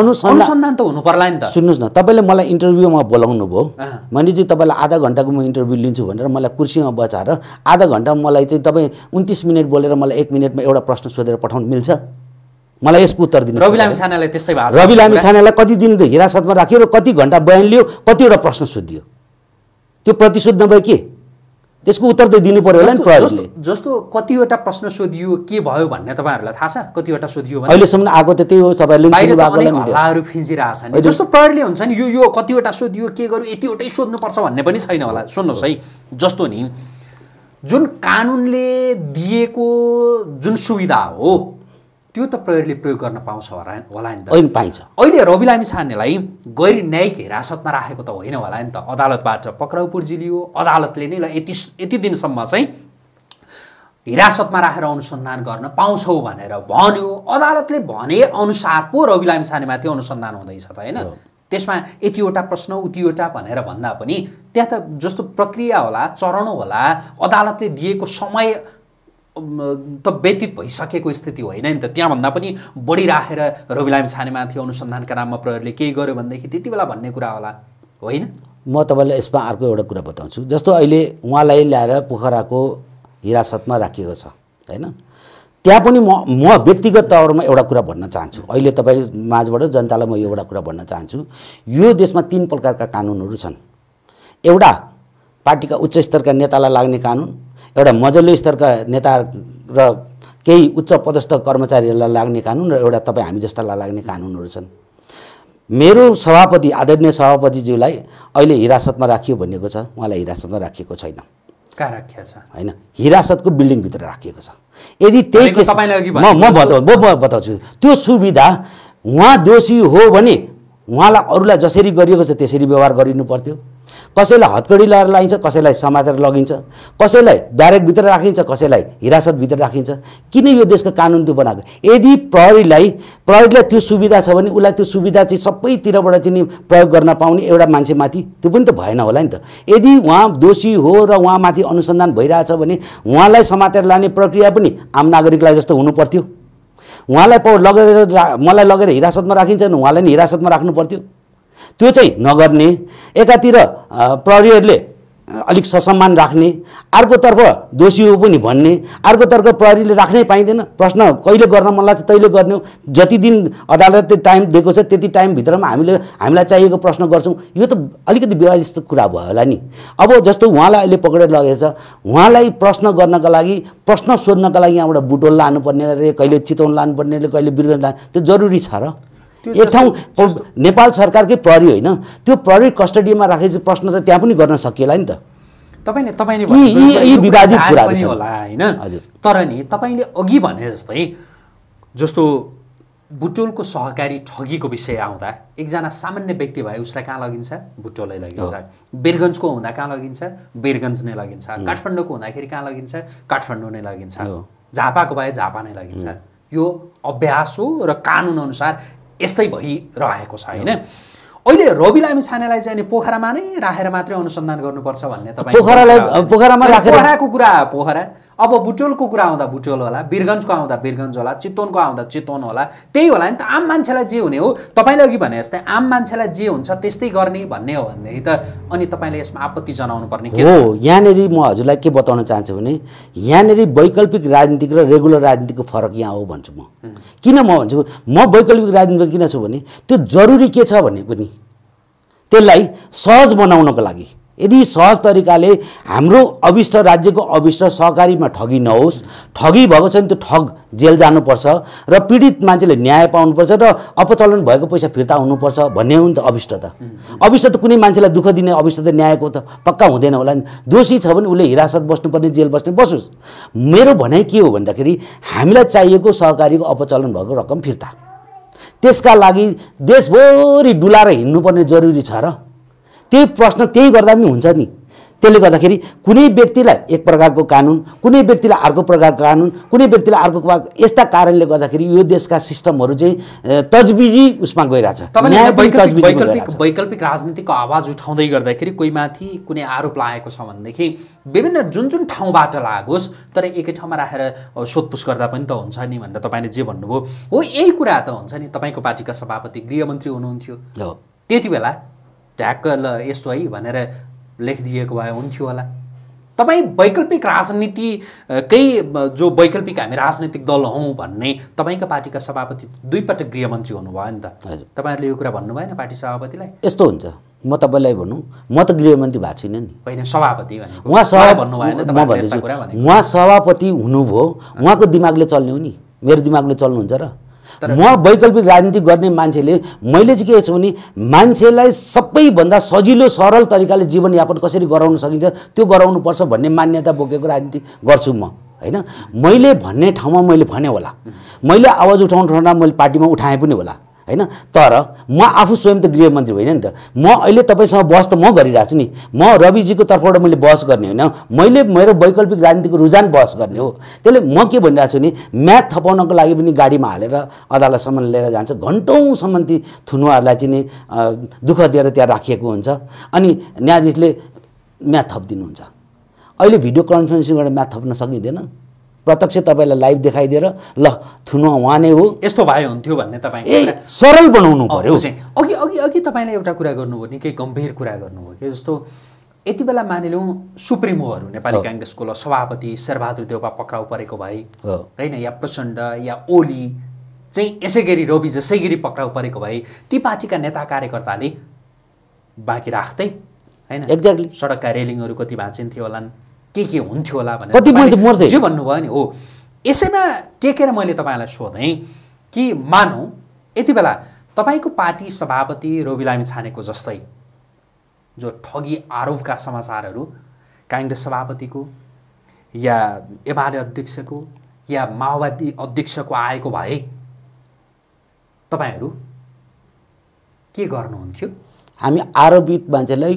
अनुसन्धान त हुनु पर्ला नि त सुन्नुहोस् न तपाईँले मलाई इन्टरभ्यूमा बोलाउनु भयो मैले चाहिँ तपाईँलाई आधा घन्टाको म इन्टरभ्यू लिन्छु भनेर मलाई कुर्सीमा बचाएर आधा घन्टा मलाई चाहिँ तपाईँ उन्तिस मिनट बोलेर मलाई एक मिनटमा एउटा प्रश्न सोधेर पठाउनु मिल्छ मलाई यसको उत्तर दिनु रवि लामी छानालाई त्यस्तै भएको रवि लामी छानालाई कति दिन हिरासतमा राख्यो र कति घन्टा बयान लियो कतिवटा प्रश्न सोधियो त्यो प्रतिशोध नभए के त्यसको उत्तर त दिनु पऱ्यो होला नि प्रहरीले जस्तो कतिवटा प्रश्न सोधियो के भयो भन्ने तपाईँहरूलाई थाहा छ कतिवटा सोधियो अहिलेसम्म आएको त त्यही हो तपाईँहरूले फिजिरहेको छ नि जस्तो प्रहरीले हुन्छ नि यो यो कतिवटा सोधियो के गर्यो यतिवटै सोध्नुपर्छ भन्ने पनि छैन होला सुन्नुहोस् है जस्तो नि जुन कानुनले दिएको जुन सुविधा हो त्यो त प्रहरीले प्रयोग गर्न पाउँछ होला नि त पाइन्छ अहिले रवि लामी छानेलाई गैर न्यायिक हिरासतमा राखेको त होइन होला नि त अदालतबाट पक्राउ पुर्जिलियो अदालतले नै ल यति यति दिनसम्म चाहिँ हिरासतमा राखेर अनुसन्धान गर्न पाउँछौ भनेर भन्यो अदालतले भने अनुसार पो रवि लामी छानेमाथि अनुसन्धान हुँदैछ त होइन त्यसमा यतिवटा प्रश्न उतिवटा भनेर भन्दा पनि त्यहाँ त जस्तो प्रक्रिया होला चरण होला अदालतले दिएको समय त व्यतीत भइसकेको स्थिति होइन नि त त्यहाँभन्दा पनि बढी राखेर रविलाम छानेमाथि अनुसन्धानका नाममा प्रहरीले केही गर्यो भनेदेखि त्यति बेला भन्ने कुरा होला होइन म तपाईँलाई यसमा अर्को एउटा कुरा बताउँछु जस्तो अहिले उहाँलाई ल्याएर पोखराको हिरासतमा राखिएको छ होइन त्यहाँ पनि म म व्यक्तिगत तौरमा एउटा कुरा भन्न चाहन्छु अहिले तपाईँ माझबाट जनतालाई म एउटा कुरा भन्न चाहन्छु यो देशमा तिन प्रकारका कानुनहरू छन् एउटा पार्टीका उच्च स्तरका नेतालाई लाग्ने कानुन एउटा मजल्लो स्तरका नेता र केही उच्च पदस्थ कर्मचारीहरूलाई लाग्ने कानुन र एउटा तपाईँ हामी जस्तालाई लाग्ने कानुनहरू छन् मेरो सभापति आदरणीय सभापतिज्यूलाई अहिले हिरासतमा राखियो भनिएको छ उहाँलाई हिरासतमा राखिएको छैन कहाँ राखिएको छ होइन हिरासतको बिल्डिङभित्र राखिएको छ यदि त्यही केस म म बताउँछु त्यो सुविधा उहाँ दोषी हो भने उहाँलाई अरूलाई जसरी गरिएको छ त्यसरी व्यवहार गरिनु पर्थ्यो कसैलाई हतकडी लगाएर लगाइन्छ कसैलाई समातेर लगिन्छ कसैलाई ब्यारेकभित्र राखिन्छ कसैलाई हिरासतभित्र राखिन्छ किन यो देशको कानुन त्यो बनाएको यदि प्रहरीलाई प्रहरीलाई त्यो सुविधा छ भने उसलाई त्यो सुविधा चाहिँ सबैतिरबाट चाहिँ प्रयोग गर्न पाउने एउटा मान्छेमाथि त्यो पनि त भएन होला नि त यदि उहाँ दोषी हो र उहाँमाथि अनुसन्धान भइरहेछ भने उहाँलाई समातेर लाने प्रक्रिया पनि आम नागरिकलाई जस्तो हुनु पर्थ्यो उहाँलाई लगेर मलाई लगेर हिरासतमा राखिन्छ भने उहाँलाई नि हिरासतमा राख्नु पर्थ्यो त्यो चाहिँ नगर्ने एकातिर प्रहरीहरूले अलिक ससम्मान राख्ने अर्कोतर्फ दोषी हो पनि भन्ने अर्कोतर्फ प्रहरीले राख्नै पाइँदैन प्रश्न कहिले गर्न मन लाग्छ तैँले गर्ने हो जति दिन अदालतले टाइम दिएको छ त्यति टाइमभित्रमा हामीले हामीलाई चाहिएको प्रश्न गर्छौँ यो त अलिकति विवादित कुरा भयो होला नि अब जस्तो उहाँलाई अहिले पक्रेर लगेछ उहाँलाई प्रश्न गर्नका लागि प्रश्न सोध्नका लागि यहाँबाट बुटोल लानुपर्ने अरे कहिले चितवन लानुपर्ने अरे कहिले बिरगन लानु त्यो जरुरी छ र यो ठाउँ नेपाल सरकारकै प्रहरी होइन त्यो प्रहरी कस्टडीमा राखेपछि प्रश्न त त्यहाँ पनि गर्न सकिएला नि त तपाईँले तपाईँले विभाजित पनि होला होइन तर नि तपाईँले अघि भने जस्तै जस्तो बुटोलको सहकारी ठगीको विषय आउँदा एकजना सामान्य व्यक्ति भए उसलाई कहाँ लगिन्छ बुटोलै लगिन्छ बेरगन्जको हुँदा कहाँ लगिन्छ बेरगन्ज नै लगिन्छ काठमाडौँको हुँदाखेरि कहाँ लगिन्छ काठमाडौँ नै लगिन्छ झापाको भए झापा नै लगिन्छ यो अभ्यास हो र कानुनअनुसार यस्तै भइरहेको छ होइन अहिले रवि लामी छानेलाई चाहिँ पोखरामा नै राखेर मात्रै अनुसन्धान गर्नुपर्छ भन्ने तपाईँ पोखरालाई पोखरामा पोखराको कुरा पोखरा अब बुटोलको कुरा आउँदा बुटोल होला बिरगन्जको आउँदा बिरगन्ज होला चितवनको आउँदा चितवन होला त्यही होला नि त आम मान्छेलाई जे हुने हो तपाईँले अघि भने जस्तै आम मान्छेलाई जे हुन्छ त्यस्तै गर्ने भन्ने हो भनेदेखि त अनि तपाईँले यसमा आपत्ति जनाउनु पर्ने हो यहाँनिर म हजुरलाई के बताउन चाहन्छु भने यहाँनिर वैकल्पिक राजनीतिक र रेगुलर राजनीतिको फरक यहाँ हो भन्छु म किन म भन्छु म वैकल्पिक राजनीतिमा किन छु भने त्यो जरुरी के छ भन्ने पनि त्यसलाई सहज बनाउनको लागि यदि सहज तरिकाले हाम्रो अभिष्ट राज्यको अभिष्ट सहकारीमा ठगी नहोस् ठगी भएको छ भने त्यो ठग जेल जानुपर्छ र पीडित मान्छेले न्याय पाउनुपर्छ र अपचलन भएको पैसा फिर्ता हुनुपर्छ भन्ने हो नि त अभिष्ट त अभिष्ट त कुनै मान्छेलाई दुःख दिने अभिष्ट त न्यायको त पक्का हुँदैन होला नि दोषी छ भने उसले हिरासत बस्नुपर्ने जेल बस्ने बसोस् मेरो भनाइ के हो भन्दाखेरि हामीलाई चाहिएको सहकारीको अपचलन भएको रकम फिर्ता त्यसका लागि देशभरि डुलाएर हिँड्नुपर्ने जरुरी छ र त्यही प्रश्न त्यही गर्दा पनि हुन्छ नि त्यसले गर्दाखेरि कुनै व्यक्तिलाई एक प्रकारको कानुन कुनै व्यक्तिलाई अर्को प्रकारको कानुन कुनै व्यक्तिलाई अर्को यस्ता कारणले गर्दाखेरि यो देशका सिस्टमहरू चाहिँ तजबिजी उसमा गइरहेछ वैकल्पिक राजनीतिको आवाज उठाउँदै गर्दाखेरि कोही माथि कुनै आरोप लागेको छ भनेदेखि विभिन्न जुन जुन ठाउँबाट लागोस् तर एकै ठाउँमा राखेर सोधपुछ गर्दा पनि त हुन्छ नि भनेर तपाईँले जे भन्नुभयो हो यही कुरा त हुन्छ नि तपाईँको पार्टीका सभापति गृहमन्त्री हुनुहुन्थ्यो त्यति बेला ढ्याक्क ल यस्तो है भनेर लेखिदिएको भए हुन्थ्यो होला तपाईँ वैकल्पिक राजनीतिकै जो वैकल्पिक हामी राजनैतिक दल हौँ भन्ने तपाईँको पार्टीका सभापति दुईपटक गृहमन्त्री हुनुभयो नि त हजुर तपाईँहरूले यो कुरा भन्नु भएन पार्टी सभापतिलाई यस्तो हुन्छ म तपाईँलाई भनौँ म त गृहमन्त्री भएको छुइनँ नि होइन सभापति उहाँ सभा भन्नुभयो भएन उहाँ सभापति हुनुभयो उहाँको दिमागले चल्ने हो नि मेरो दिमागले चल्नुहुन्छ र म वैकल्पिक राजनीति गर्ने मान्छेले मैले चाहिँ के छु भने मान्छेलाई सबैभन्दा सजिलो सरल तरिकाले जीवनयापन कसरी गराउन सकिन्छ त्यो गराउनु पर्छ भन्ने मान्यता बोकेको राजनीति गर्छु म होइन मैले भन्ने ठाउँमा मैले भने होला मैले आवाज उठाउने ठाउँमा मैले पार्टीमा उठाएँ पनि होला होइन तर म आफू स्वयं त गृहमन्त्री होइन नि त म अहिले तपाईँसँग बहस त म गरिरहेको छु नि म रविजीको तर्फबाट मैले बहस गर्ने होइन मैले मेरो वैकल्पिक राजनीतिको रुझान बहस गर्ने हो त्यसले म के भनिरहेको छु नि म्याथ थपाउनको लागि पनि गाडीमा हालेर अदालतसम्म लिएर जान्छ घन्टौँसम्म ती थुनुवाहरूलाई चाहिँ नि दुःख दिएर त्यहाँ राखिएको हुन्छ अनि न्यायाधीशले म्याथ थपिदिनुहुन्छ अहिले भिडियो कन्फरेन्सिङबाट म्याथ थप्न सकिँदैन प्रत्यक्ष तपाईँलाई लाइभ देखाइदिएर ल थुनो उहाँ नै हो यस्तो भए हुन्थ्यो भन्ने तपाईँ सरल बनाउनु पऱ्यो अघि अघि अघि तपाईँले एउटा कुरा गर्नुभयो नि केही गम्भीर कुरा गर्नुभयो कि जस्तो यति बेला मानिलिउँ सुप्रिमोहरू नेपाली काङ्ग्रेसको ल सभापति शेरबहादुर देउपा पक्राउ परेको भए होइन या प्रचण्ड या ओली चाहिँ यसै गरी रवि जसै गरी पक्राउ परेको भए ती पार्टीका नेता कार्यकर्ताले बाँकी राख्दै होइन एक्ज्याक्टली सडकका रेलिङहरू कति भाँचिन्थ्यो होलान् के के हुन्थ्यो होला भनेर कति मान्छे मर्थे जे भन्नुभयो नि हो यसैमा टेकेर मैले तपाईँलाई सोधेँ कि मानौँ यति बेला तपाईँको पार्टी सभापति रवि लामी छानेको जस्तै जो ठगी आरोपका समाचारहरू काङ्ग्रेस सभापतिको या एमाले अध्यक्षको या माओवादी अध्यक्षको आएको भए तपाईँहरू के गर्नुहुन्थ्यो हामी आरोपित मान्छेलाई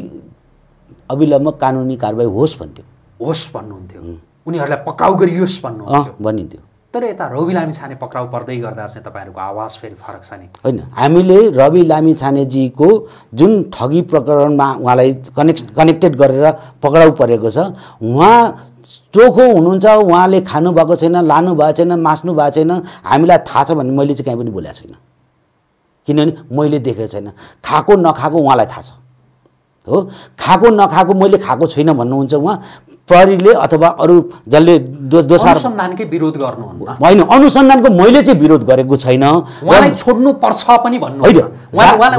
अविलम्ब कानुनी कारवाही होस् भन्थ्यौँ होस् भन्नुहुन्थ्यो उनीहरूलाई पक्राउ गरियोस् भन्नुहुन्थ्यो भनिन्थ्यो तर यता रवि लामी छाने पक्राउ पर्दै गर्दा चाहिँ तपाईँहरूको आवाज फेरि फरक छ नि होइन हामीले रवि लामी छानेजीको जुन ठगी प्रकरणमा उहाँलाई कनेक्ट कनेक्टेड गरेर पक्राउ परेको छ उहाँ चोखो हुनुहुन्छ उहाँले खानुभएको छैन लानु भएको छैन मास्नु भएको छैन हामीलाई थाहा छ भने मैले चाहिँ कहीँ पनि बोलेको छुइनँ किनभने मैले देखेको छैन खाएको नखाएको उहाँलाई थाहा छ हो खाएको नखाएको मैले खाएको छुइनँ भन्नुहुन्छ उहाँ प्रहरीले अथवा अरू जसले अनुसन्धानकै विरोध गर्नु होइन अनुसन्धानको मैले चाहिँ विरोध गरेको छैन उहाँलाई छोड्नु पर्छ पनि भन्नु होइन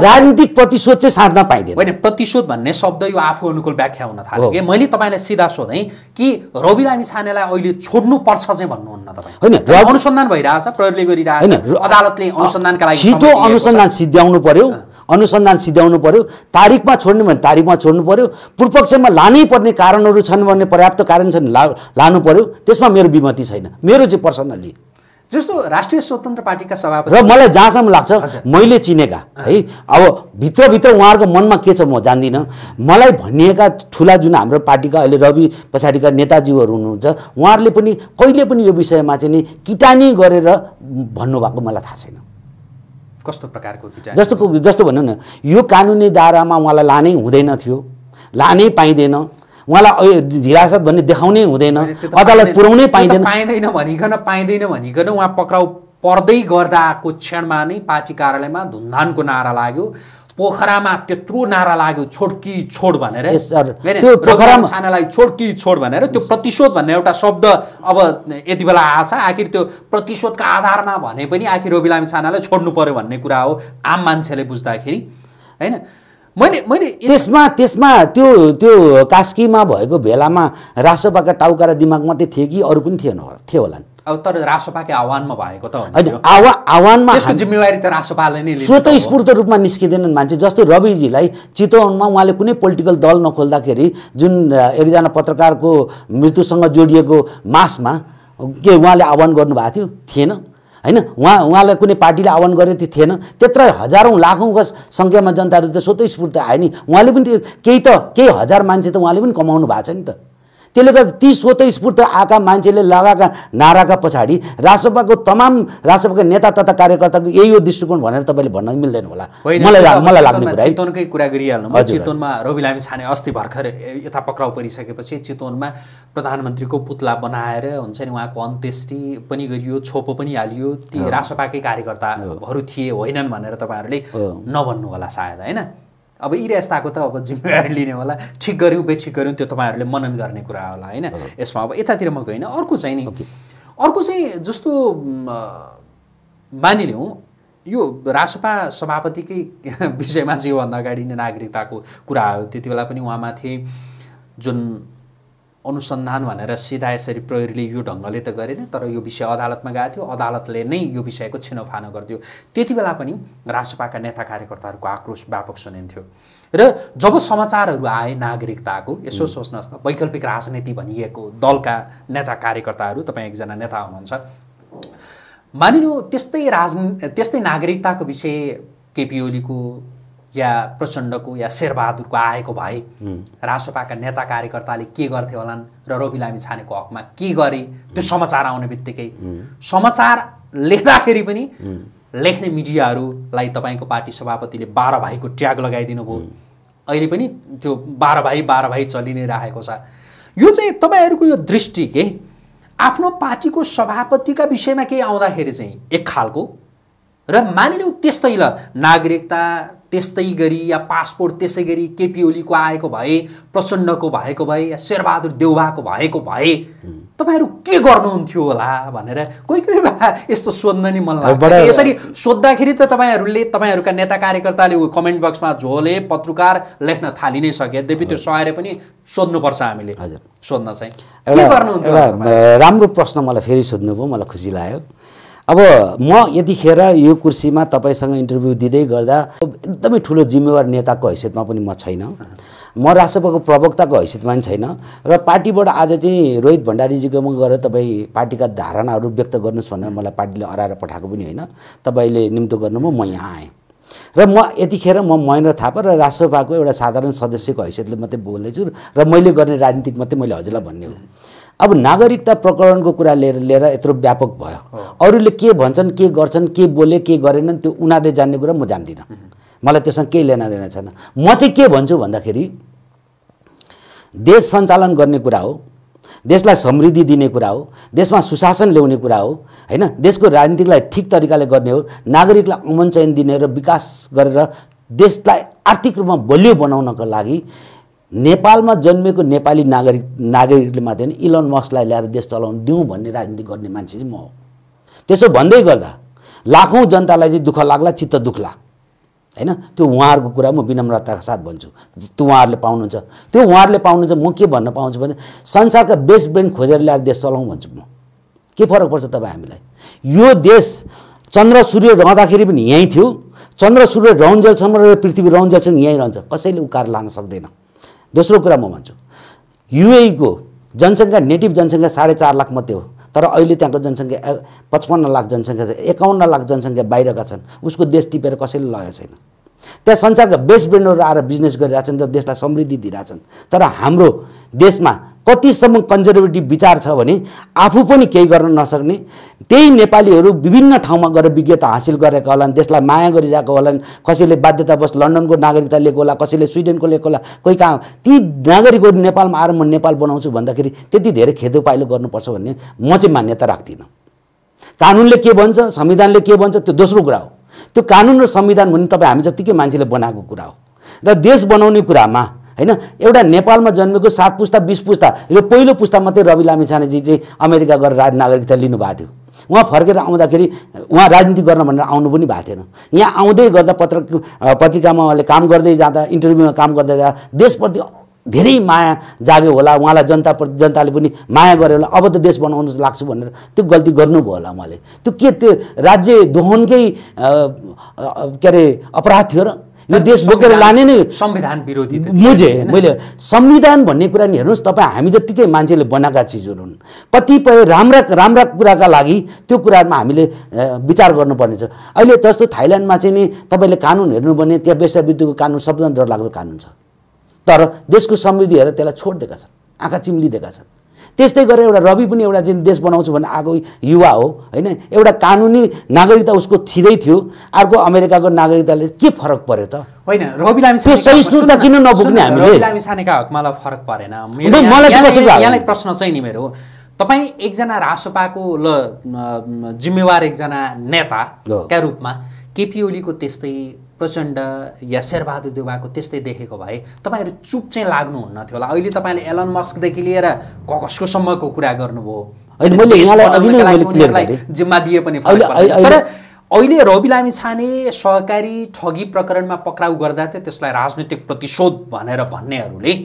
राजनीतिक प्रतिशोध चाहिँ साध्न पाइँदैन होइन प्रतिशोध भन्ने शब्द यो आफू अनुकूल व्याख्या हुन थाल्यो कि मैले तपाईँलाई सिधा सोधेँ कि रवि लामी छानेलाई अहिले छोड्नु पर्छ चाहिँ भन्नुहुन्न तपाईँ होइन अनुसन्धान भइरहेछ प्रहरीले गरिरहेछ अदालतले अनुसन्धानका लागि छिटो अनुसन्धान सिद्ध्याउनु पर्यो अनुसन्धान सिध्याउनु पर्यो तारिकमा छोड्नु भने तारिकमा छोड्नु पर्यो पूर्वपक्षमा लानै पर्ने कारणहरू छन् भने पर्याप्त कारण छन् ला लानु पऱ्यो त्यसमा मेरो विमति छैन मेरो चाहिँ पर्सनल्ली जस्तो राष्ट्रिय स्वतन्त्र पार्टीका सभापति र मलाई जहाँसम्म लाग्छ मैले चिनेका है अब भित्रभित्र उहाँहरूको मनमा के छ म जान्दिनँ मलाई भनिएका ठुला जुन हाम्रो पार्टीका अहिले रवि पछाडिका नेताजीहरू हुनुहुन्छ उहाँहरूले पनि कहिले पनि यो विषयमा चाहिँ नि किटानी गरेर भन्नुभएको मलाई थाहा छैन कस्तो प्रकारको जस्तो जस्तो भनौँ न यो कानुनी दायरामा उहाँलाई लानै हुँदैन थियो लानै पाइँदैन उहाँलाई हिरासत भन्ने देखाउनै हुँदैन अदालत पुर्याउनै पाइँदैन पाइँदैन भनिकन पाइँदैन भनिकन उहाँ पक्राउ पर्दै गर्दाको क्षणमा नै पार्टी कार्यालयमा धुमधानको नारा लाग्यो पोखरामा त्यत्रो नारा लाग्यो छोड कि छोड भनेर त्यो पोखरामा छानालाई छोड कि छोड भनेर त्यो प्रतिशोध भन्ने एउटा शब्द अब यति बेला आएछ आखिर त्यो प्रतिशोधका आधारमा भने पनि आखिर रोबिलामी छानालाई छोड्नु पर्यो भन्ने कुरा हो आम मान्छेले बुझ्दाखेरि होइन मैले मैले त्यसमा त्यसमा त्यो त्यो कास्कीमा भएको भेलामा रासोपाका टाउका र दिमाग मात्रै थिए कि अरू पनि थिएन होला थियो होला नि अब तर रासोपाकै आह्वानमा भएको त आवा आह्वानमा त्यसको जिम्मेवारी त रासोपाले नै स्फूर्त रूपमा निस्किँदैनन् मान्छे जस्तो रविजीलाई चितवनमा उहाँले कुनै पोलिटिकल दल नखोल्दाखेरि जुन एकजना पत्रकारको मृत्युसँग जोडिएको मासमा के उहाँले आह्वान गर्नुभएको थियो थिएन होइन उहाँ उहाँलाई कुनै पार्टीले आह्वान गरेको त्यो थिएन त्यत्र हजारौँ लाखौँको सङ्ख्यामा जनताहरू त स्वतस्फूर्त आयो नि उहाँले पनि केही त केही हजार मान्छे त उहाँले पनि कमाउनु भएको छ नि त त्यसले गर्दा ती स्वतस्फूर्त आएका मान्छेले लगाएका नाराका पछाडि राजसभाको तमाम राजसभाका नेता तथा कार्यकर्ताको यही हो दृष्टिकोण भनेर तपाईँले भन्न मिल्दैन होला मलाई मलाई लाग्ने कुरा चितवनकै कुरा गरिहाल्नु चितवनमा रवि लामी छाने अस्ति भर्खर यता पक्राउ परिसकेपछि चितवनमा प्रधानमन्त्रीको पुतला बनाएर हुन्छ नि उहाँको अन्त्येष्टि पनि गरियो छोपो पनि हालियो ती राजसभाकै कार्यकर्ताहरू थिए होइनन् भनेर तपाईँहरूले नभन्नु होला सायद होइन अब यी यस्ताको त अब जिम्मेवारी लिने होला ठिक गऱ्यौँ बेठिक गऱ्यौँ त्यो तपाईँहरूले मनन गर्ने कुरा होला होइन यसमा अब यतातिर म गइनँ अर्को चाहिँ नि अर्को चाहिँ जस्तो मानिलिउँ यो रासपा सभापतिकै विषयमा चाहिँ योभन्दा अगाडि नै नागरिकताको कुरा आयो त्यति बेला पनि उहाँमाथि जुन अनुसन्धान भनेर सिधा यसरी प्रहरीले यो ढङ्गले त गरेन तर यो विषय अदालतमा गएको थियो अदालतले नै यो विषयको छिनोफानो गरिदियो त्यति बेला पनि राजपाका नेता कार्यकर्ताहरूको आक्रोश व्यापक सुनिन्थ्यो र जब समाचारहरू आए नागरिकताको यसो सोच्नुहोस् न वैकल्पिक राजनीति भनिएको दलका नेता कार्यकर्ताहरू तपाईँ एकजना नेता हुनुहुन्छ मानिनु त्यस्तै राज त्यस्तै नागरिकताको विषय केपी ओलीको या प्रचण्डको या शेरबहादुरको आएको भए रासोपाका नेता कार्यकर्ताले के गर्थे होलान् र रवि लामी छानेको हकमा के गरे त्यो समाचार आउने बित्तिकै समाचार लेख्दाखेरि पनि लेख्ने मिडियाहरूलाई तपाईँको पार्टी सभापतिले बाह्र भाइको ट्याग लगाइदिनु भयो अहिले पनि त्यो बाह्र भाइ बाह्र भाइ चलि नै राखेको छ यो चाहिँ तपाईँहरूको यो दृष्टि के आफ्नो पार्टीको सभापतिका विषयमा केही आउँदाखेरि चाहिँ एक खालको र मानिलिउँ त्यस्तै ल नागरिकता त्यस्तै गरी या पासपोर्ट त्यसै गरी केपी ओलीको आएको भए प्रचण्डको भएको भए या शेरबहादुर देउबाको भएको भए तपाईँहरू के गर्नुहुन्थ्यो होला भनेर कोही कोही बेला यस्तो सोध्न नि मन लाग्छ यसरी सोद्धाखेरि त तपाईँहरूले तपाईँहरूका नेता कार्यकर्ताले कमेन्ट बक्समा झोले पत्रकार लेख्न थालि नै सके यद्यपि त्यो सहेर पनि सोध्नुपर्छ हामीले हजुर सोध्न चाहिँ गर्नुहुन्थ्यो राम्रो प्रश्न मलाई फेरि सोध्नुभयो मलाई खुसी लाग्यो अब म यतिखेर यो कुर्सीमा तपाईँसँग इन्टरभ्यू दिँदै गर्दा एकदमै ठुलो जिम्मेवार नेताको हैसियतमा पनि म छैन म राजसभाको प्रवक्ताको हैसियतमा पनि छैन र पार्टीबाट आज चाहिँ रोहित भण्डारीजीकोमा गएर तपाईँ पार्टीका धारणाहरू व्यक्त गर्नुहोस् भनेर मलाई पार्टीले हराएर पठाएको पनि होइन तपाईँले निम्तो गर्नुमा म यहाँ आएँ र म यतिखेर म महेन्द्र थापा र राजसभाको एउटा साधारण सदस्यको हैसियतले मात्रै बोल्दैछु र मैले गर्ने राजनीतिक मात्रै मैले हजुरलाई भन्ने हो अब नागरिकता प्रकरणको कुरा लिएर लिएर यत्रो व्यापक भयो अरूले के भन्छन् के गर्छन् के बोले के गरेनन् त्यो उनीहरूले जान्ने कुरा म जान्दिनँ मलाई त्योसँग केही लेना देना छैन म चाहिँ के भन्छु भन्दाखेरि देश सञ्चालन गर्ने कुरा हो देशलाई समृद्धि दिने कुरा हो देशमा सुशासन ल्याउने कुरा हो होइन देशको राजनीतिलाई ठिक तरिकाले गर्ने हो नागरिकलाई अमन चयन दिने र विकास गरेर देशलाई आर्थिक रूपमा बलियो बनाउनको लागि नेपालमा जन्मेको नेपाली नागरिक नागरिकले मात्रै होइन इलन मस्कलाई ल्याएर देश चलाउनु दिउँ भन्ने राजनीति गर्ने मान्छे चाहिँ म हो त्यसो भन्दै गर्दा लाखौँ जनतालाई चाहिँ दुःख लाग्ला चित्त दुख्ला होइन त्यो उहाँहरूको कुरा म विनम्रताका साथ भन्छु त्यो उहाँहरूले पाउनुहुन्छ त्यो उहाँहरूले पाउनुहुन्छ म के भन्न पाउँछु भने संसारका बेस्ट ब्रेन्ड खोजेर ल्याएर देश चलाउँ भन्छु म के फरक पर्छ तपाईँ हामीलाई यो देश चन्द्र सूर्य रहँदाखेरि पनि यहीँ थियो चन्द्र सूर्य रहन्जेलसम्म र पृथ्वी रहन्जेलसम्म यहीँ रहन्छ कसैले उकार लान सक्दैन दोस्रो कुरा म भन्छु युएईको जनसङ्ख्या नेटिभ जनसङ्ख्या साढे चार लाख मात्रै हो तर अहिले त्यहाँको जनसङ्ख्या पचपन्न लाख जनसङ्ख्या छ एकाउन्न लाख जनसङ्ख्या बाहिरका छन् उसको देश टिपेर कसैले लगाएको छैन त्यहाँ संसारका बेस्ट ब्रेन्डहरू आएर बिजनेस गरिरहेछन् र देशलाई समृद्धि दिइरहेछन् तर हाम्रो देशमा कतिसम्म कन्जर्भेटिभ विचार छ भने आफू पनि केही गर्न नसक्ने त्यही नेपालीहरू विभिन्न ठाउँमा गएर विज्ञता हासिल गरेका होलान् देशलाई माया गरिरहेको होलान् कसैले बाध्यतावश लन्डनको नागरिकता लिएको होला कसैले स्विडेनको लिएको होला कोही कहाँ ती नागरिकहरू नेपालमा आएर म नेपाल बनाउँछु भन्दाखेरि त्यति धेरै खेदो पाइलो गर्नुपर्छ भन्ने म चाहिँ मान्यता राख्दिनँ कानुनले के भन्छ संविधानले के भन्छ त्यो दोस्रो कुरा हो त्यो कानुन र संविधान भने तपाईँ हामी जत्तिकै मान्छेले बनाएको कुरा हो र देश बनाउने कुरामा होइन एउटा नेपालमा जन्मेको सात पुस्ता बिस पुस्ता यो पहिलो पुस्ता मात्रै रवि लामी छानेजी चाहिँ अमेरिका गएर राज नागरिकता लिनुभएको थियो उहाँ फर्केर आउँदाखेरि उहाँ राजनीति गर्न भनेर आउनु पनि भएको थिएन यहाँ आउँदै गर्दा पत्र पत्रिकामा उहाँले काम गर्दै जाँदा इन्टरभ्यूमा काम गर्दै जाँदा देशप्रति धेरै माया जाग्यो होला उहाँलाई प्रति जनताले पनि माया गरे होला अब त देश बनाउनु लाग्छु भनेर त्यो गल्ती गर्नुभयो होला उहाँले त्यो के त्यो राज्य दोहनकै के अरे अपराध थियो र यो देश बोकेर लाने नै संविधान विरोधी मुझे मैले संविधान भन्ने कुरा नि हेर्नुहोस् तपाईँ हामी जत्तिकै मान्छेले बनाएका चिजहरू हुन् कतिपय राम्रा राम्रा कुराका लागि त्यो कुरामा हामीले विचार गर्नुपर्नेछ अहिले जस्तो थाइल्यान्डमा चाहिँ नि तपाईँले कानुन हेर्नु भने त्यहाँ वेश्यावृत्तिको कानुन सबभन्दा डरलाग्दो कानुन छ तर देशको समृद्धि हेरेर त्यसलाई छोडिदिएका छन् आँखा चिम्लिदिएका छन् त्यस्तै गरेर एउटा रवि पनि एउटा जुन देश बनाउँछु भने आगो युवा हो होइन एउटा कानुनी नागरिकता उसको थिँदै थियो अर्को अमेरिकाको नागरिकताले के फरक पर्यो त होइन किन हामीले हकमालाई फरक परेन मलाई प्रश्न चाहिँ नि मेरो तपाईँ एकजना रासोपाको ल जिम्मेवार एकजना नेताका रूपमा केपी ओलीको त्यस्तै प्रचण्ड या शेरबहादुर देवाको त्यस्तै देखेको भए तपाईँहरू चुप चाहिँ लाग्नुहुन्न थियो होला अहिले तपाईँले एलन मस्कदेखि लिएर कसकोसम्मको कुरा गर्नुभयो जिम्मा दिए पनि तर अहिले रवि लामी छाने सहकारी ठगी प्रकरणमा पक्राउ गर्दा चाहिँ त्यसलाई राजनैतिक प्रतिशोध भनेर भन्नेहरूले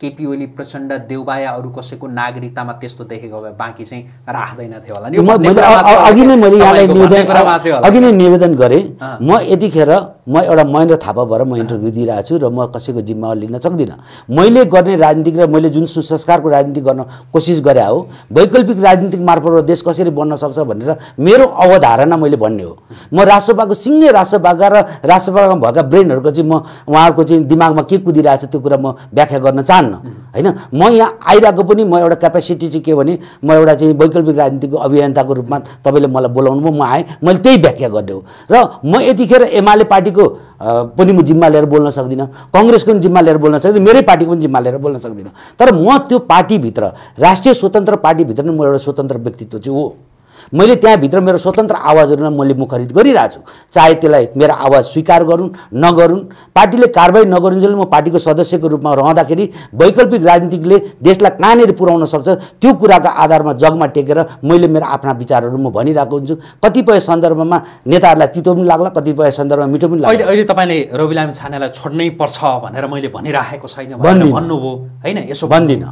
केपी ओली प्रचण्ड देउबाया अरू कसैको नागरिकतामा त्यस्तो देखेको भए बाँकी चाहिँ राख्दैन थियो होला अघि नै मैले यहाँलाई निवेदन अघि नै निवेदन गरेँ म यतिखेर म एउटा महेन्द्र थापा भएर म इन्टरभ्यू दिइरहेको छु र म कसैको जिम्मा लिन सक्दिनँ मैले गर्ने राजनीतिक र मैले जुन सुसंस्कारको राजनीति गर्न कोसिस गरे हो वैकल्पिक राजनीतिक मार्फत देश कसरी बन्न सक्छ भनेर मेरो अवधारणा मैले भन्ने हो म राजसभाको सिङ्गै राजसभाका र राजसभामा भएका ब्रेनहरूको चाहिँ म उहाँहरूको चाहिँ दिमागमा के कुदिरहेको छ त्यो कुरा म व्याख्या गर्न चाहन्न जान्न होइन म यहाँ आइरहेको पनि म एउटा क्यापेसिटी चाहिँ के भने म एउटा चाहिँ वैकल्पिक राजनीतिको अभियन्ताको रूपमा तपाईँले मलाई बोलाउनु भयो म आएँ मैले त्यही व्याख्या गर्ने हो र म यतिखेर एमाले पार्टीको पनि म जिम्मा लिएर बोल्न सक्दिनँ कङ्ग्रेसको पनि जिम्मा लिएर बोल्न सक्दिनँ मेरै पार्टीको पनि जिम्मा लिएर बोल्न सक्दिनँ तर म त्यो पार्टीभित्र राष्ट्रिय स्वतन्त्र पार्टीभित्र नै म एउटा स्वतन्त्र व्यक्तित्व चाहिँ हो मैले त्यहाँभित्र मेरो स्वतन्त्र आवाजहरूलाई मैले मुखरित गरिरहेको छु चाहे त्यसलाई मेरो आवाज स्वीकार गरून् नगरून् पार्टीले कारवाही नगरुन् जसले म पार्टीको सदस्यको रूपमा रहँदाखेरि वैकल्पिक राजनीतिकले देशलाई कहाँनिर पुर्याउन सक्छ त्यो कुराको आधारमा जगमा टेकेर मैले मेरो आफ्ना विचारहरू म भनिरहेको हुन्छु कतिपय सन्दर्भमा नेताहरूलाई तितो पनि लाग्ला कतिपय सन्दर्भमा मिठो पनि लाग्ला अहिले तपाईँले रवि लामी छानेलाई छोड्नै पर्छ भनेर मैले भनिराखेको छैन भन्नुभयो होइन यसो भन्दिनँ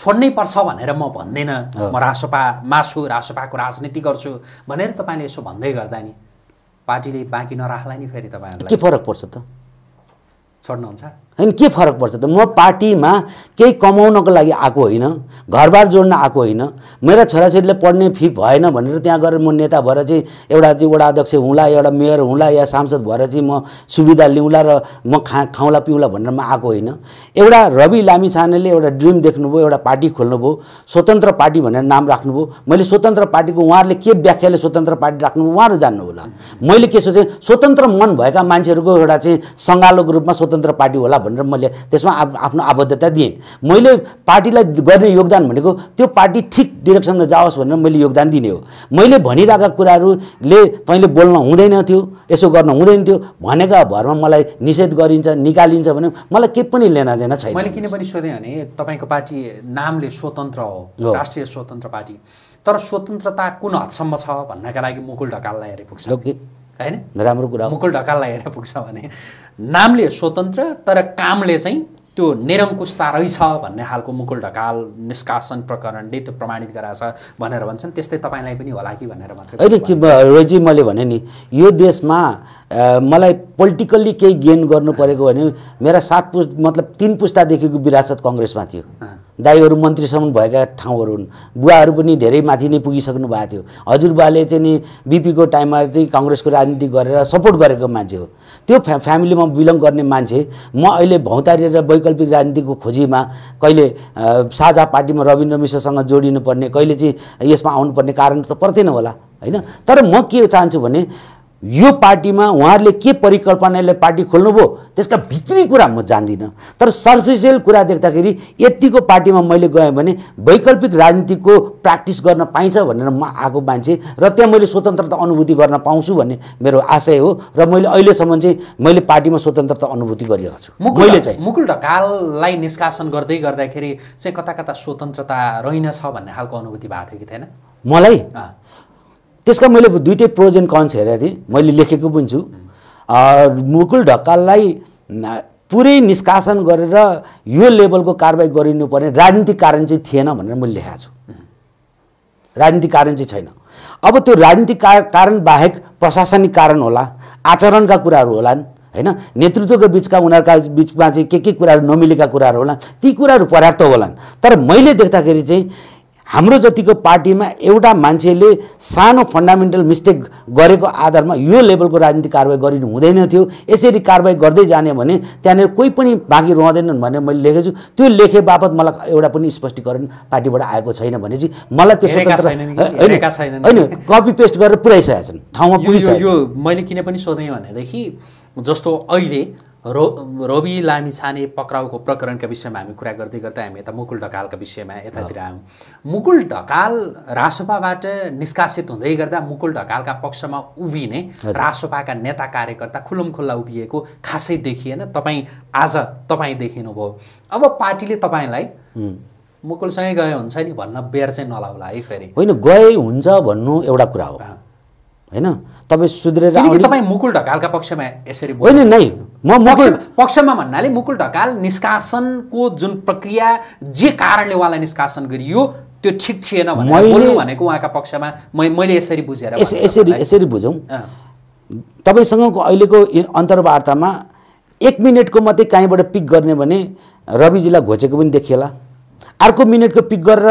छोड्नै पर्छ भनेर म भन्दिनँ म रासोपा मासु, रासोपाको राजनीति गर्छु भनेर तपाईँले यसो भन्दै गर्दा नि पार्टीले बाँकी नराख्ला नि फेरि तपाईँहरूलाई के फरक पर्छ त छोड्नुहुन्छ होइन के फरक पर्छ त म पार्टीमा केही कमाउनको लागि आएको होइन घरबार जोड्न आएको होइन मेरा छोराछोरीले पढ्ने फी भएन भनेर त्यहाँ गएर म नेता भएर चाहिँ एउटा चाहिँ वडा अध्यक्ष हुँला एउटा मेयर हुँला या सांसद भएर चाहिँ म सुविधा ल्याउँला र म खा खाउँला पिउँला भनेर म आएको होइन एउटा रवि लामी छानेले एउटा ड्रिम देख्नुभयो एउटा पार्टी खोल्नुभयो स्वतन्त्र पार्टी भनेर नाम राख्नुभयो मैले स्वतन्त्र पार्टीको उहाँहरूले के व्याख्याले स्वतन्त्र पार्टी राख्नुभयो उहाँहरू जान्नु होला मैले के सोचेँ स्वतन्त्र मन भएका मान्छेहरूको एउटा चाहिँ सङ्गालोको रूपमा स्वतन्त्र पार्टी होला भनेर मैले त्यसमा आफ्नो आबद्धता दिएँ मैले पार्टीलाई गर्ने योगदान भनेको त्यो पार्टी ठिक डिरेक्सनमा जाओस् भनेर मैले योगदान दिने हो मैले भनिरहेका कुराहरूले तैँले बोल्न हुँदैन थियो यसो गर्न हुँदैन थियो भनेका भरमा मलाई निषेध गरिन्छ निकालिन्छ भने मलाई केही पनि लेनादेन छैन मैले किन पनि सोधेँ भने तपाईँको पार्टी नामले स्वतन्त्र हो राष्ट्रिय स्वतन्त्र पार्टी तर स्वतन्त्रता कुन हदसम्म छ भन्नका लागि मुकुल ढकाललाई हेरे पुग्छ होइन राम्रो कुरा मुकुल ढकाललाई हेरेर पुग्छ भने नामले स्वतन्त्र तर कामले चाहिँ त्यो निरङ्कुशता रहेछ भन्ने खालको मुकुल ढकाल निष्कासन प्रकरणले त्यो प्रमाणित गराएछ भनेर भन्छन् त्यस्तै तपाईँलाई पनि होला कि भनेर भन्छ अहिले के रोजी मैले भने नि यो देशमा मलाई पोलिटिकल्ली केही गेन गर्नु परेको भने मेरा सात पु मतलब तिन पुस्तादेखिको विरासत कङ्ग्रेसमा थियो दाईहरू मन्त्रीसम्म भएका ठाउँहरू हुन् बुवाहरू पनि धेरै माथि नै पुगिसक्नु भएको थियो हजुरबाले चाहिँ नि बिपीको टाइममा चाहिँ कङ्ग्रेसको राजनीति गरेर सपोर्ट गरेको मान्छे हो त्यो फ्या फ्यामिलीमा बिलङ गर्ने मान्छे म अहिले भौतारी र वैकल्पिक राजनीतिको खोजीमा कहिले साझा पार्टीमा रविन्द्र मिश्रसँग जोडिनुपर्ने कहिले चाहिँ यसमा आउनुपर्ने कारण त पर्थेन होला होइन तर म के चाहन्छु भने यो पार्टीमा उहाँहरूले के परिकल्पनाले पार्टी खोल्नुभयो त्यसका भित्री कुरा म जान्दिनँ तर सर्फिसियल कुरा देख्दाखेरि यतिको पार्टीमा मैले गएँ भने वैकल्पिक राजनीतिको प्र्याक्टिस गर्न पाइन्छ भनेर म आएको मान्छे र त्यहाँ मैले स्वतन्त्रता अनुभूति गर्न पाउँछु भन्ने मेरो आशय हो र मैले अहिलेसम्म चाहिँ मैले पार्टीमा स्वतन्त्रता अनुभूति गरिरहेको छु मैले चाहिँ मुकुल ढकाललाई निष्कासन गर्दै गर्दाखेरि चाहिँ कता कता स्वतन्त्रता रहेनछ भन्ने खालको अनुभूति भएको थियो कि थिएन मलाई त्यसका मैले दुइटै प्रोज एन्ड कन्स हेरेको थिएँ मैले लेखेको पनि छु मुकुल ढकाललाई पुरै निष्कासन गरेर यो लेभलको कारवाही गरिनुपर्ने राजनीतिक कारण चाहिँ थिएन भनेर मैले लेखाएको छु राजनीतिक कारण चाहिँ छैन अब त्यो राजनीतिक का कारण बाहेक प्रशासनिक कारण होला आचरणका कुराहरू होलान् होइन नेतृत्वको बिचका उनीहरूका बिचमा चाहिँ के के कुराहरू नमिलेका कुराहरू होलान् ती कुराहरू पर्याप्त होलान् तर मैले देख्दाखेरि चाहिँ हाम्रो जतिको पार्टीमा एउटा मान्छेले सानो फन्डामेन्टल मिस्टेक गरेको आधारमा यो लेभलको राजनीतिक कारवाही गरिनु हुँदैन थियो यसरी कारवाही गर्दै जाने भने त्यहाँनिर कोही पनि बाँकी रहँदैनन् भनेर मैले लेखेको छु त्यो लेखे बापत मलाई एउटा पनि स्पष्टीकरण पार्टीबाट आएको छैन भने चाहिँ मलाई त्यो स्वतन्त्र होइन कपी पेस्ट गरेर पुऱ्याइसकेका छन् ठाउँमा पुगिसकेको मैले किन पनि सोधेँ भनेदेखि जस्तो अहिले रो रवि लामिछाने पक्राउको प्रकरणका विषयमा हामी कुरा गर्दै गर्दा हामी यता मुकुल ढकालका विषयमा यतातिर आयौँ मुकुल ढकाल रासोपाबाट निष्कासित हुँदै गर्दा मुकुल ढकालका पक्षमा उभिने रासोपाका नेता कार्यकर्ता खुलुमखुल्ला उभिएको खासै देखिएन तपाईँ आज तपाईँ देखिनुभयो अब पार्टीले तपाईँलाई मुकुलसँगै गए हुन्छ नि भन्न बेर चाहिँ नलाउला है फेरि होइन गए हुन्छ भन्नु एउटा कुरा हो होइन तपाईँ सुध्रेर तपाईँ मुकुल ढकालका पक्षमा यसरी होइन नै म मुकुल पक्षमा भन्नाले मुकुल ढकाल निष्कासनको जुन प्रक्रिया जे कारणले उहाँलाई निष्कासन गरियो त्यो ठिक थिएन भनेर भनेको उहाँका पक्षमा मैले यसरी बुझेर यसरी यसरी बुझौँ तपाईँसँगको अहिलेको अन्तर्वार्तामा एक मिनटको मात्रै कहीँबाट पिक गर्ने भने रविजीलाई घोचेको पनि देखिएला अर्को मिनटको पिक गरेर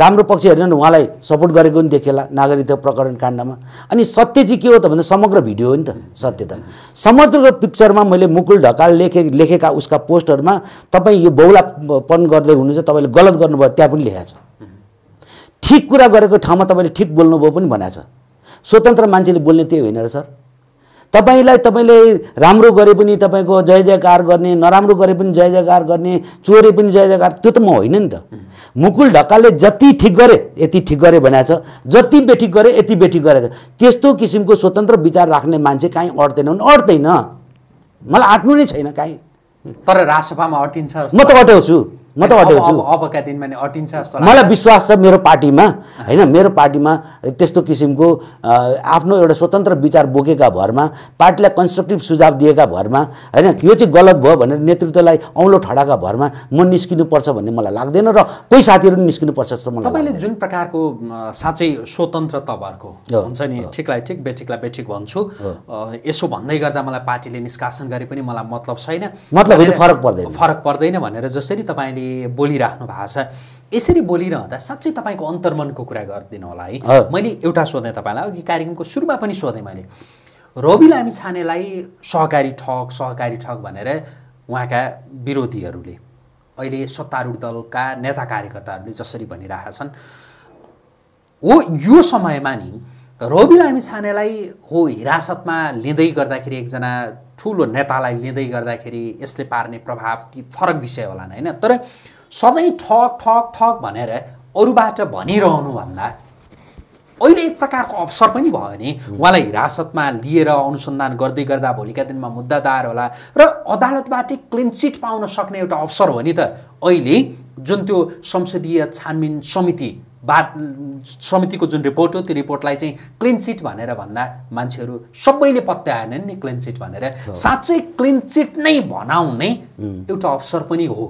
राम्रो पक्ष हेर्नु भने उहाँलाई सपोर्ट गरेको पनि देखेला नागरिकता प्रकरण काण्डमा अनि सत्य चाहिँ के हो त भन्दा समग्र भिडियो हो नि त सत्य त समग्र पिक्चरमा मैले मुकुल ढकाल लेखे लेखेका उसका पोस्टहरूमा तपाईँ यो बौलापन गर्दै हुनुहुन्छ तपाईँले गलत गर्नुभयो त्यहाँ पनि लेखाएको छ ठिक कुरा गरेको ठाउँमा तपाईँले ठिक बोल्नुभयो पनि भनेको छ स्वतन्त्र मान्छेले बोल्ने त्यही होइन र सर तपाईँलाई तपाईँले राम्रो गरे पनि तपाईँको जय जयकार गर्ने नराम्रो गरे पनि जय जयकार गर्ने चोरे पनि जय जयकार त्यो त म होइन नि त मुकुल ढकालले जति ठिक गरे यति ठिक गरे भनेको छ जति बेठिक गरे यति बेठिक गरेछ त्यस्तो किसिमको स्वतन्त्र विचार राख्ने मान्छे काहीँ अट्दैन भने अट्दैन मलाई आँट्नु नै छैन काहीँ तर राजसभामा अटिन्छ म त अट्याउँछु म त अबका दिनमा नै अटिन्छ मलाई विश्वास छ मेरो पार्टीमा होइन मेरो पार्टीमा त्यस्तो किसिमको आफ्नो एउटा स्वतन्त्र विचार बोकेका भरमा पार्टीलाई कन्स्ट्रक्टिभ सुझाव दिएका भरमा होइन यो चाहिँ गलत भयो भनेर नेतृत्वलाई औँलो ठडाका भरमा म निस्किनुपर्छ भन्ने मलाई लाग्दैन र कोही साथीहरू पनि निस्किनुपर्छ जस्तो मलाई तपाईँले जुन प्रकारको साँच्चै स्वतन्त्र तपाईँहरूको हुन्छ नि ठिकलाई ठिक बेठिकलाई बेठिक भन्छु यसो भन्दै गर्दा मलाई पार्टीले निष्कासन गरे पनि मलाई मतलब छैन मतलब फरक पर्दैन फरक पर्दैन भनेर जसरी तपाईँले तपाईँले बोलिराख्नु भएको छ यसरी बोलिरहँदा साँच्चै तपाईँको अन्तर्मनको कुरा गरिदिनु होला है मैले एउटा सोधेँ तपाईँलाई अघि कार्यक्रमको सुरुमा पनि सोधेँ मैले रवि लामी छानेलाई सहकारी ठग सहकारी ठग भनेर उहाँका विरोधीहरूले अहिले सत्तारूढ दलका नेता कार्यकर्ताहरूले जसरी भनिरहेका छन् हो यो समयमा नि रवि लामी छानेलाई हो हिरासतमा लिँदै गर्दाखेरि एकजना ठुलो नेतालाई लिँदै गर्दाखेरि यसले पार्ने प्रभाव ती फरक विषय होला होइन तर सधैँ ठक ठक ठक भनेर अरूबाट भनिरहनुभन्दा अहिले एक प्रकारको अवसर पनि भयो नि उहाँलाई हिरासतमा लिएर अनुसन्धान गर्दै गर्दा भोलिका दिनमा मुद्दा दायर होला र अदालतबाटै क्लिनचिट पाउन सक्ने एउटा अवसर हो नि त अहिले जुन त्यो संसदीय छानबिन समिति बाट समितिको जुन रिपोर्ट हो त्यो रिपोर्टलाई चाहिँ क्लिन चिट भनेर भन्दा मान्छेहरू सबैले पत्याएन नि क्लिन चिट भनेर साँच्चै क्लिन चिट नै भनाउने एउटा अवसर पनि हो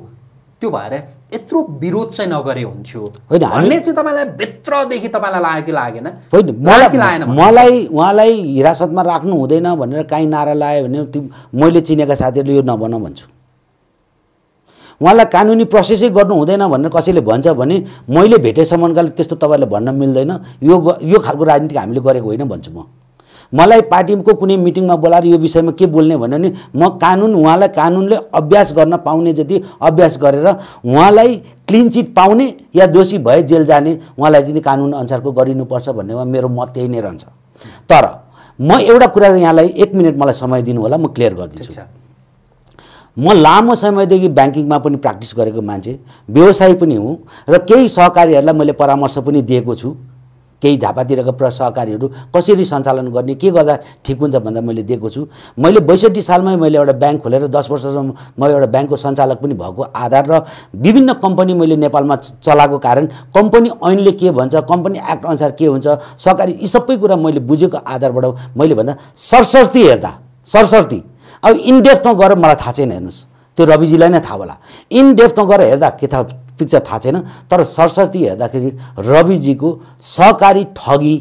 त्यो भएर यत्रो विरोध चाहिँ नगरे हुन्थ्यो होइन हामीले चाहिँ तपाईँलाई भित्रदेखि तपाईँलाई लाग्यो कि लागेन होइन मलाई लागेन मलाई उहाँलाई हिरासतमा राख्नु हुँदैन भनेर काहीँ नारा लगायो भने मैले चिनेका साथीहरूले यो नभन भन्छु उहाँलाई कानुनी प्रोसेसै गर्नु हुँदैन भनेर कसैले भन्छ भने मैले भेटेसम्मका त्यस्तो तपाईँलाई भन्न मिल्दैन यो यो खालको राजनीति हामीले गरेको होइन भन्छु म मलाई पार्टीको कुनै मिटिङमा बोलाएर यो विषयमा के बोल्ने भन्यो भने म कानुन उहाँलाई कानुनले अभ्यास गर्न पाउने जति अभ्यास गरेर उहाँलाई क्लिन चिट पाउने या दोषी भए जेल जाने उहाँलाई चाहिँ कानुन अनुसारको गरिनुपर्छ भन्नेमा मेरो मत त्यही नै रहन्छ तर म एउटा कुरा यहाँलाई एक मिनट मलाई समय दिनु होला म क्लियर गरिदिन्छु म लामो समयदेखि ब्याङ्किङमा पनि प्र्याक्टिस गरेको मान्छे व्यवसायी पनि हुँ र केही सहकारीहरूलाई मैले परामर्श पनि दिएको छु केही झापातिरका प्र सहकारीहरू कसरी सञ्चालन गर्ने के गर्दा ठिक हुन्छ भन्दा मैले दिएको छु मैले बैसठी सालमै मैले एउटा ब्याङ्क खोलेर दस वर्षसम्म म एउटा ब्याङ्कको सञ्चालक पनि भएको आधार र विभिन्न कम्पनी मैले नेपालमा चलाएको कारण कम्पनी ऐनले के भन्छ कम्पनी एक्ट अनुसार के हुन्छ सहकारी यी सबै कुरा मैले बुझेको आधारबाट मैले भन्दा सरस्वती हेर्दा सरस्वती अब इनडेप्थमा गएर मलाई थाहा छैन हेर्नुहोस् त्यो रविजीलाई नै थाहा होला इनडेप्थमा गएर हेर्दा के थाहा पिक्चर थाहा छैन तर सरस्वती हेर्दाखेरि रविजीको सहकारी ठगी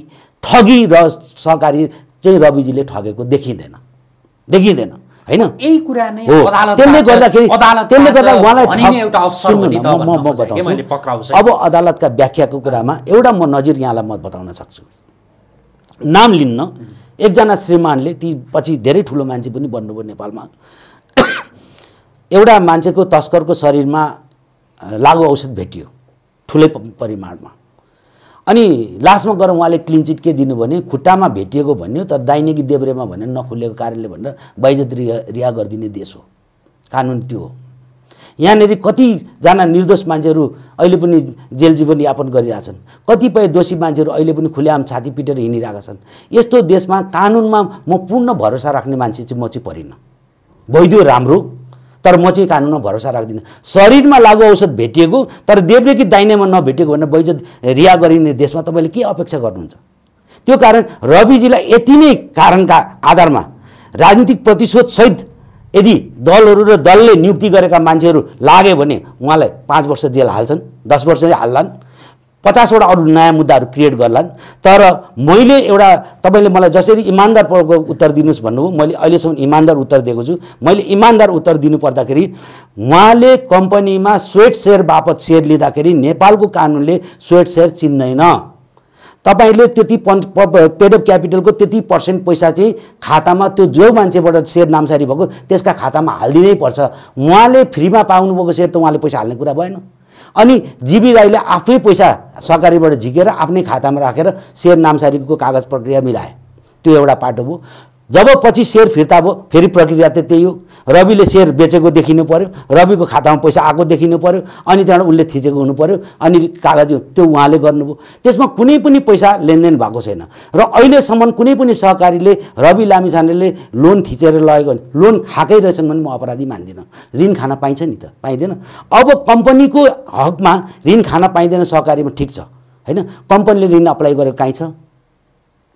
ठगी र सहकारी चाहिँ रविजीले ठगेको देखिँदैन देखिँदैन होइन यही कुरा नै त्यसले गर्दाखेरि त्यसले गर्दा उहाँलाई अब अदालतका व्याख्याको कुरामा एउटा म नजिर यहाँलाई म बताउन सक्छु नाम लिन्न एकजना श्रीमानले ती पछि धेरै ठुलो मान्छे पनि बन्नुभयो नेपालमा एउटा मान्छेको तस्करको शरीरमा लागु औषध भेटियो ठुलै परिमाणमा अनि लास्टमा गएर उहाँले क्लिनचिट के दिनु भने खुट्टामा भेटिएको भन्यो तर दाइनेकी देब्रेमा भनेर नखुलेको कारणले भनेर बैजत रिया रिहा गरिदिने देश हो कानुन त्यो हो यहाँनिर कतिजना निर्दोष मान्छेहरू अहिले पनि जेल जीवन यापन गरिरहेछन् कतिपय दोषी मान्छेहरू अहिले पनि खुलेआम छाती पिटेर हिँडिरहेका छन् यस्तो देशमा कानुनमा म पूर्ण भरोसा राख्ने मान्छे चाहिँ म चाहिँ परिनँ भइदियो राम्रो तर म चाहिँ कानुनमा भरोसा राख्दिनँ शरीरमा लागु औषध भेटिएको तर कि दाइनेमा नभेटिएको भनेर बैजत रिहा गरिने देशमा तपाईँले के अपेक्षा गर्नुहुन्छ त्यो कारण रविजीलाई यति नै कारणका आधारमा राजनीतिक प्रतिशोधसहित यदि दलहरू र दलले नियुक्ति गरेका मान्छेहरू लाग्यो भने उहाँलाई पाँच वर्ष जेल हाल्छन् दस वर्ष नै हाल्लान् पचासवटा अरू नयाँ मुद्दाहरू क्रिएट गर्लान् तर मैले एउटा तपाईँले मलाई जसरी इमान्दार उत्तर दिनुहोस् भन्नुभयो मैले अहिलेसम्म इमान्दार उत्तर दिएको छु मैले इमान्दार उत्तर दिनुपर्दाखेरि उहाँले कम्पनीमा स्वेट सेयर बापत सेयर लिँदाखेरि नेपालको कानुनले स्वेट सेयर चिन्दैन तपाईँले त्यति पन् पेड अफ क्यापिटलको त्यति पर्सेन्ट पैसा चाहिँ खातामा त्यो जो मान्छेबाट सेयर नामसारी भएको त्यसका खातामा हालिदिनै पर्छ उहाँले फ्रीमा पाउनुभएको सेयर त उहाँले पैसा हाल्ने कुरा भएन अनि जीवी राईले आफै पैसा सरकारीबाट झिकेर आफ्नै खातामा राखेर सेयर नामसारीको कागज प्रक्रिया मिलाए त्यो एउटा पाटो भयो जब पछि सेयर फिर्ता भयो फेरि प्रक्रिया त त्यही हो रविले सेयर बेचेको देखिनु पऱ्यो रविको खातामा पैसा आएको देखिनु पऱ्यो अनि त्यहाँबाट उसले थिचेको हुनु पऱ्यो अनि कागज त्यो उहाँले गर्नुभयो त्यसमा कुनै पनि पैसा लेनदेन भएको छैन र अहिलेसम्म कुनै पनि सहकारीले रवि लामिछानेले लोन थिचेर लगेको लोन खाएकै रहेछन् भने म अपराधी मान्दिनँ ऋण खान पाइन्छ नि त पाइँदैन अब कम्पनीको हकमा ऋण खान पाइँदैन सहकारीमा ठिक छ होइन कम्पनीले ऋण अप्लाई गरेको काहीँ छ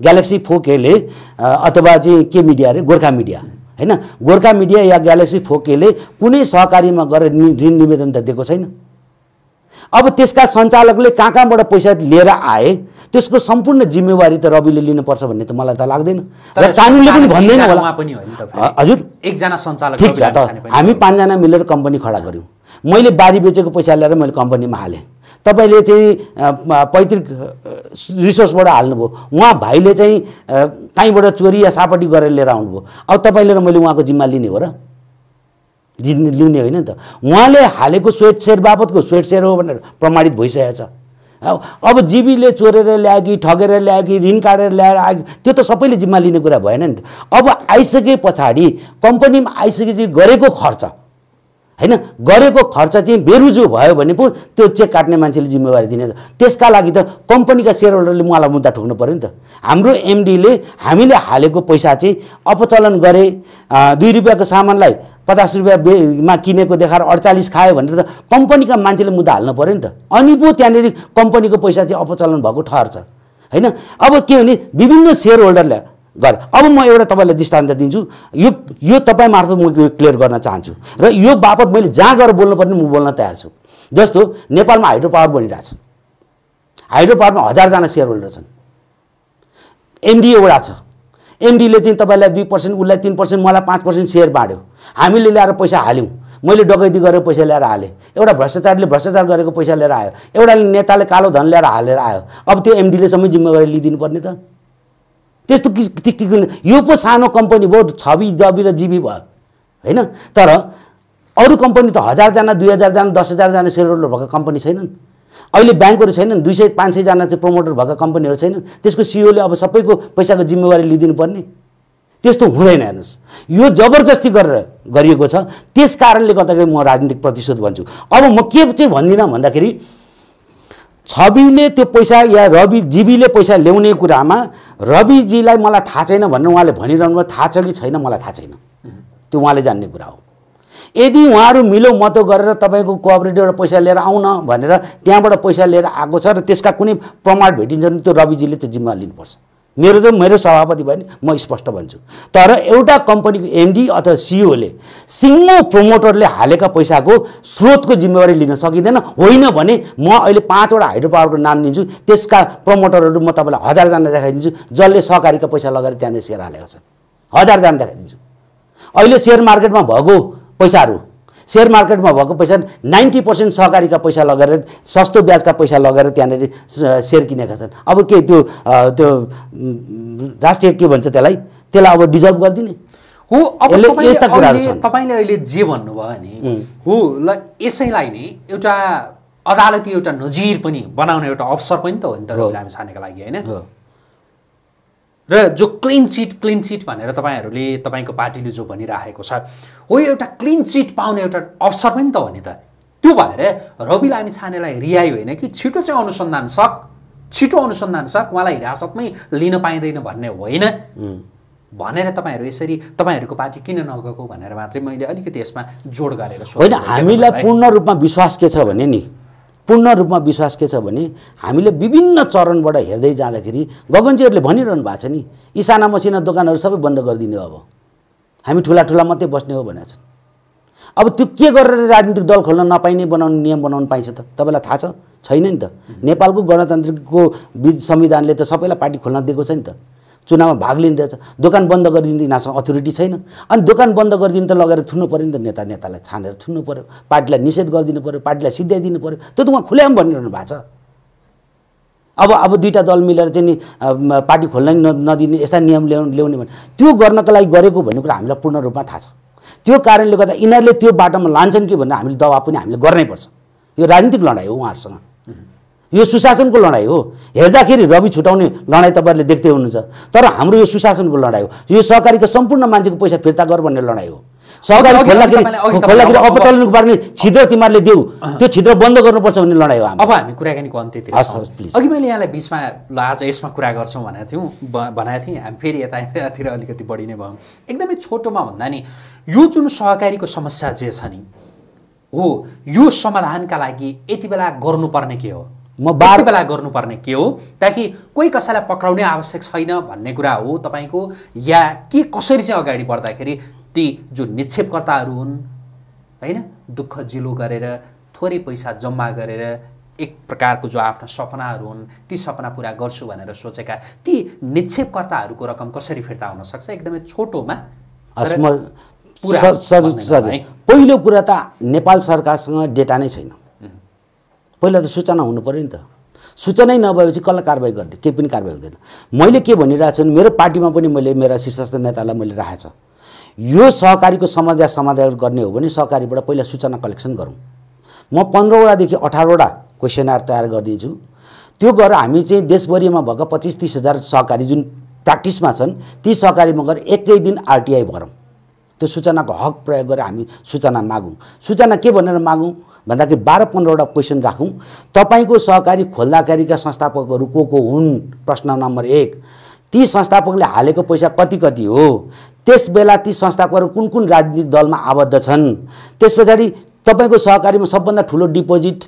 ग्यालेक्सी फोकेले अथवा चाहिँ के मिडिया अरे गोर्खा मिडिया होइन गोर्खा मिडिया या ग्यालेक्सी फोकेले कुनै सहकारीमा गएर ऋण निवेदन त दिएको छैन अब त्यसका सञ्चालकले कहाँ कहाँबाट पैसा लिएर आए त्यसको सम्पूर्ण जिम्मेवारी त रविले लिनुपर्छ भन्ने त मलाई त लाग्दैन र कानुनले पनि भन्दैन होला हजुर एकजना सञ्चालक ठिक छ त हामी पाँचजना मिलेर कम्पनी खडा गऱ्यौँ मैले बारी बेचेको पैसा ल्याएर मैले कम्पनीमा हालेँ तपाईँले चाहिँ पैतृक रिसोर्सबाट हाल्नुभयो उहाँ भाइले चाहिँ कहीँबाट चोरी या सापट्टि गरेर लिएर आउनुभयो अब तपाईँले र मैले उहाँको जिम्मा लिने हो र लिने लिने होइन नि त उहाँले हालेको स्वेट सेयर बापतको स्वेट सेयर हो भनेर प्रमाणित भइसकेको छ अब जीवीले चोरेर ल्यायो कि ठगेर ल्यायो कि ऋण काटेर ल्याएर आयो त्यो त सबैले जिम्मा लिने कुरा भएन नि त अब आइसके पछाडि कम्पनीमा आइसकेपछि गरेको खर्च होइन गरेको खर्च चाहिँ बेरुजु भयो भने पो त्यो चेक काट्ने मान्छेले जिम्मेवारी दिने त त्यसका लागि त कम्पनीका सेयर होल्डरले उहाँलाई मुद्दा ठोक्नु पऱ्यो नि त हाम्रो एमडीले हामीले हालेको पैसा चाहिँ अपचलन गरे दुई रुपियाँको सामानलाई पचास रुपियाँ बेमा किनेको देखाएर अडचालिस खायो भनेर त कम्पनीका मान्छेले मुद्दा हाल्नु पऱ्यो नि त अनि पो त्यहाँनिर कम्पनीको पैसा चाहिँ अपचलन भएको ठहर छ होइन अब के भने विभिन्न सेयर होल्डरले गरेँ अब म एउटा तपाईँलाई दृष्टान्त दिन्छु यो यो तपाईँ मार्फत म क्लियर गर्न चाहन्छु र यो बापत मैले जहाँ गएर बोल्नुपर्ने म बोल्न तयार छु जस्तो नेपालमा हाइड्रो पावर बनिरहेछ हाइड्रो पावरमा हजारजना सेयर होल्डर छन् एमडी एउटा छ एमडीले चाहिँ तपाईँलाई दुई पर्सेन्ट उसलाई तिन पर्सेन्ट मलाई पाँच पर्सेन्ट सेयर बाँड्यो हामीले ल्याएर पैसा हाल्यौँ मैले डकैती गरेर पैसा ल्याएर हालेँ एउटा भ्रष्टाचारले भ्रष्टाचार गरेको पैसा लिएर आयो एउटा नेताले कालो धन ल्याएर हालेर आयो अब त्यो सबै जिम्मेवारी पर्ने त त्यस्तो यो पो सानो कम्पनी भयो छवि जबी र जिबी भयो होइन तर अरू कम्पनी त हजारजना दुई हजारजना दस हजारजना सेयर होल्डर भएको कम्पनी छैनन् अहिले ब्याङ्कहरू छैनन् दुई सय पाँच सयजना चाहिँ प्रमोटर भएका कम्पनीहरू छैनन् त्यसको सिओले अब सबैको पैसाको जिम्मेवारी लिइदिनु पर्ने त्यस्तो हुँदैन हेर्नुहोस् यो जबरजस्ती गरेर गरिएको छ त्यस कारणले गर्दाखेरि म राजनीतिक प्रतिशोध भन्छु अब म के चाहिँ भन्दिनँ भन्दाखेरि छविले त्यो पैसा या रवि जीवीले पैसा ल्याउने कुरामा रविजीलाई मलाई थाहा छैन भनेर उहाँले भनिरहनु भयो थाहा छ कि छैन मलाई थाहा छैन त्यो उहाँले जान्ने कुरा हो यदि उहाँहरू मिलो मतो गरेर तपाईँको कोअपरेटिभबाट पैसा लिएर आउन भनेर त्यहाँबाट पैसा लिएर आएको छ र त्यसका कुनै प्रमाण भेटिन्छ भने त्यो रविजीले त्यो जिम्मा लिनुपर्छ मेरो चाहिँ मेरो सभापति भयो भने म स्पष्ट भन्छु तर एउटा कम्पनीको एमडी अथवा सिइओले e सिङ्गो प्रमोटरले हालेका पैसाको स्रोतको जिम्मेवारी लिन सकिँदैन होइन भने म अहिले पाँचवटा हाइड्रो पावरको नाम दिन्छु त्यसका प्रमोटरहरू म तपाईँलाई हजारजना देखाइदिन्छु जसले सहकारीका पैसा लगेर त्यहाँनिर सेयर हालेका छन् हजारजना देखाइदिन्छु अहिले सेयर मार्केटमा भएको पैसाहरू सेयर मार्केटमा भएको पैसा नाइन्टी पर्सेन्ट सहकारीका पैसा लगेर सस्तो ब्याजका पैसा लगेर त्यहाँनिर सेयर किनेका छन् अब के त्यो त्यो राष्ट्रिय के भन्छ त्यसलाई त्यसलाई अब डिजर्भ गरिदिने हो अब तपाईँले अहिले जे भन्नुभयो नि हो ल यसैलाई नै एउटा अदालती एउटा नजिर पनि बनाउने एउटा अवसर पनि त हो नि त हामी छानेको लागि होइन र जो क्लिन चिट क्लिन चिट भनेर तपाईँहरूले तपाईँको पार्टीले जो भनिराखेको छ हो एउटा क्लिन चिट पाउने एउटा अवसर पनि त हो नि त त्यो भएर रवि लामी छानेलाई रिहाइ होइन कि छिटो चाहिँ अनुसन्धान सक छिटो अनुसन्धान सक उहाँलाई हिरासतमै लिन पाइँदैन भन्ने होइन भनेर तपाईँहरू यसरी तपाईँहरूको पार्टी किन नगएको भनेर मात्रै मैले अलिकति यसमा जोड गरेर होइन हामीलाई पूर्ण रूपमा विश्वास के छ भने नि पूर्ण रूपमा विश्वास के छ भने हामीले विभिन्न चरणबाट हेर्दै जाँदाखेरि गगनजीहरूले भनिरहनु भएको छ नि यी साना मसिना दोकानहरू सबै बन्द गरिदिने हो अब हामी ठुला ठुला मात्रै बस्ने हो भनेको छ अब त्यो के गरेर राजनीतिक दल खोल्न नपाइने बनाउने नियम बनाउनु पाइन्छ त तपाईँलाई थाहा छ छैन नि त नेपालको गणतान्त्रिकको संविधानले त सबैलाई पार्टी खोल्न दिएको छ नि त चुनावमा भाग लिँदैछ दोकान बन्द गरिदिँदै यिनीहरूसँग अथोरिटी छैन अनि दोकान बन्द गरिदिनु त लगेर थुन्नु पऱ्यो नि त नेता नेतालाई छानेर थुन्नु पऱ्यो पार्टीलाई निषेध गरिदिनु पऱ्यो पार्टीलाई सिध्याइदिनु पऱ्यो त्यो त उहाँ खुल्याम भनिरहनु भएको छ अब अब दुईवटा दल मिलेर चाहिँ नि पार्टी खोल्न न नदिने यस्ता नियम ल्याउनु ल्याउने भने त्यो गर्नको लागि गरेको भन्ने कुरा हामीलाई पूर्ण रूपमा थाहा छ त्यो कारणले गर्दा यिनीहरूले त्यो बाटोमा लान्छन् कि भनेर हामीले दबाब पनि हामीले गर्नैपर्छ यो राजनीतिक लडाइँ हो उहाँहरूसँग यो सुशासनको लडाइँ हो हेर्दाखेरि रवि छुटाउने लडाइँ तपाईँहरूले देख्दै हुनुहुन्छ तर हाम्रो यो सुशासनको लडाइँ हो यो सहकारीको सम्पूर्ण मान्छेको पैसा फिर्ता गर भन्ने लडाइँ हो सहकारी खोल्दाखेरि खोल्दाखेरि अपचलनको बारेमा छिद्र तिमीहरूले देऊ त्यो छिद्र बन्द गर्नुपर्छ भन्ने लडाइँ हो अब हामी कुराकानीको अन्त्य हस् अघि मैले यहाँलाई बिचमा ल आज यसमा कुरा गर्छौँ भनेको थियौँ भनेको थिएँ हामी फेरि यता यतातिर अलिकति बढी नै भयौँ एकदमै छोटोमा भन्दा नि यो जुन सहकारीको समस्या जे छ नि हो यो समाधानका लागि यति बेला गर्नुपर्ने के हो म बार बेला गर्नुपर्ने के हो ताकि कोही कसैलाई पक्राउने आवश्यक छैन भन्ने कुरा हो तपाईँको या के कसरी चाहिँ अगाडि बढ्दाखेरि ती जो निक्षेपकर्ताहरू हुन् होइन दुःख जिलो गरेर थोरै पैसा जम्मा गरेर एक प्रकारको जो आफ्ना सपनाहरू हुन् ती सपना पुरा गर्छु भनेर सोचेका ती निक्षेपकर्ताहरूको रकम कसरी फिर्ता हुनसक्छ एकदमै छोटोमा पहिलो कुरा त नेपाल सरकारसँग डेटा नै छैन पहिला त सूचना हुनु पऱ्यो नि त सूचनै नभएपछि कसलाई कारवाही गर्ने केही पनि कारवाही हुँदैन मैले के भनिरहेको छु भने मेरो पार्टीमा पनि मैले मेरा शीर्षस्थ नेतालाई मैले राखेको छ यो सहकारीको समस्या समाधान गर्ने हो भने सहकारीबाट पहिला सूचना कलेक्सन गरौँ म पन्ध्रवटादेखि अठारवटा क्वेसन आर तयार गरिदिन्छु त्यो गरेर हामी चाहिँ देशभरिमा भएका पच्चिस तिस हजार सहकारी जुन प्र्याक्टिसमा छन् ती सहकारीमा गएर एकै दिन आरटिआई भरौँ त्यो सूचनाको हक प्रयोग गरेर हामी सूचना मागौँ सूचना के भनेर मागौँ भन्दाखेरि बाह्र पन्ध्रवटा क्वेसन राखौँ तपाईँको सहकारी खोल्दाकारीका संस्थापकहरू को को हुन् प्रश्न नम्बर एक ती संस्थापकले हालेको पैसा कति कति हो त्यस बेला ती संस्थापकहरू कुन कुन राजनीतिक दलमा आबद्ध छन् त्यस पछाडि तपाईँको सहकारीमा सबभन्दा ठुलो डिपोजिट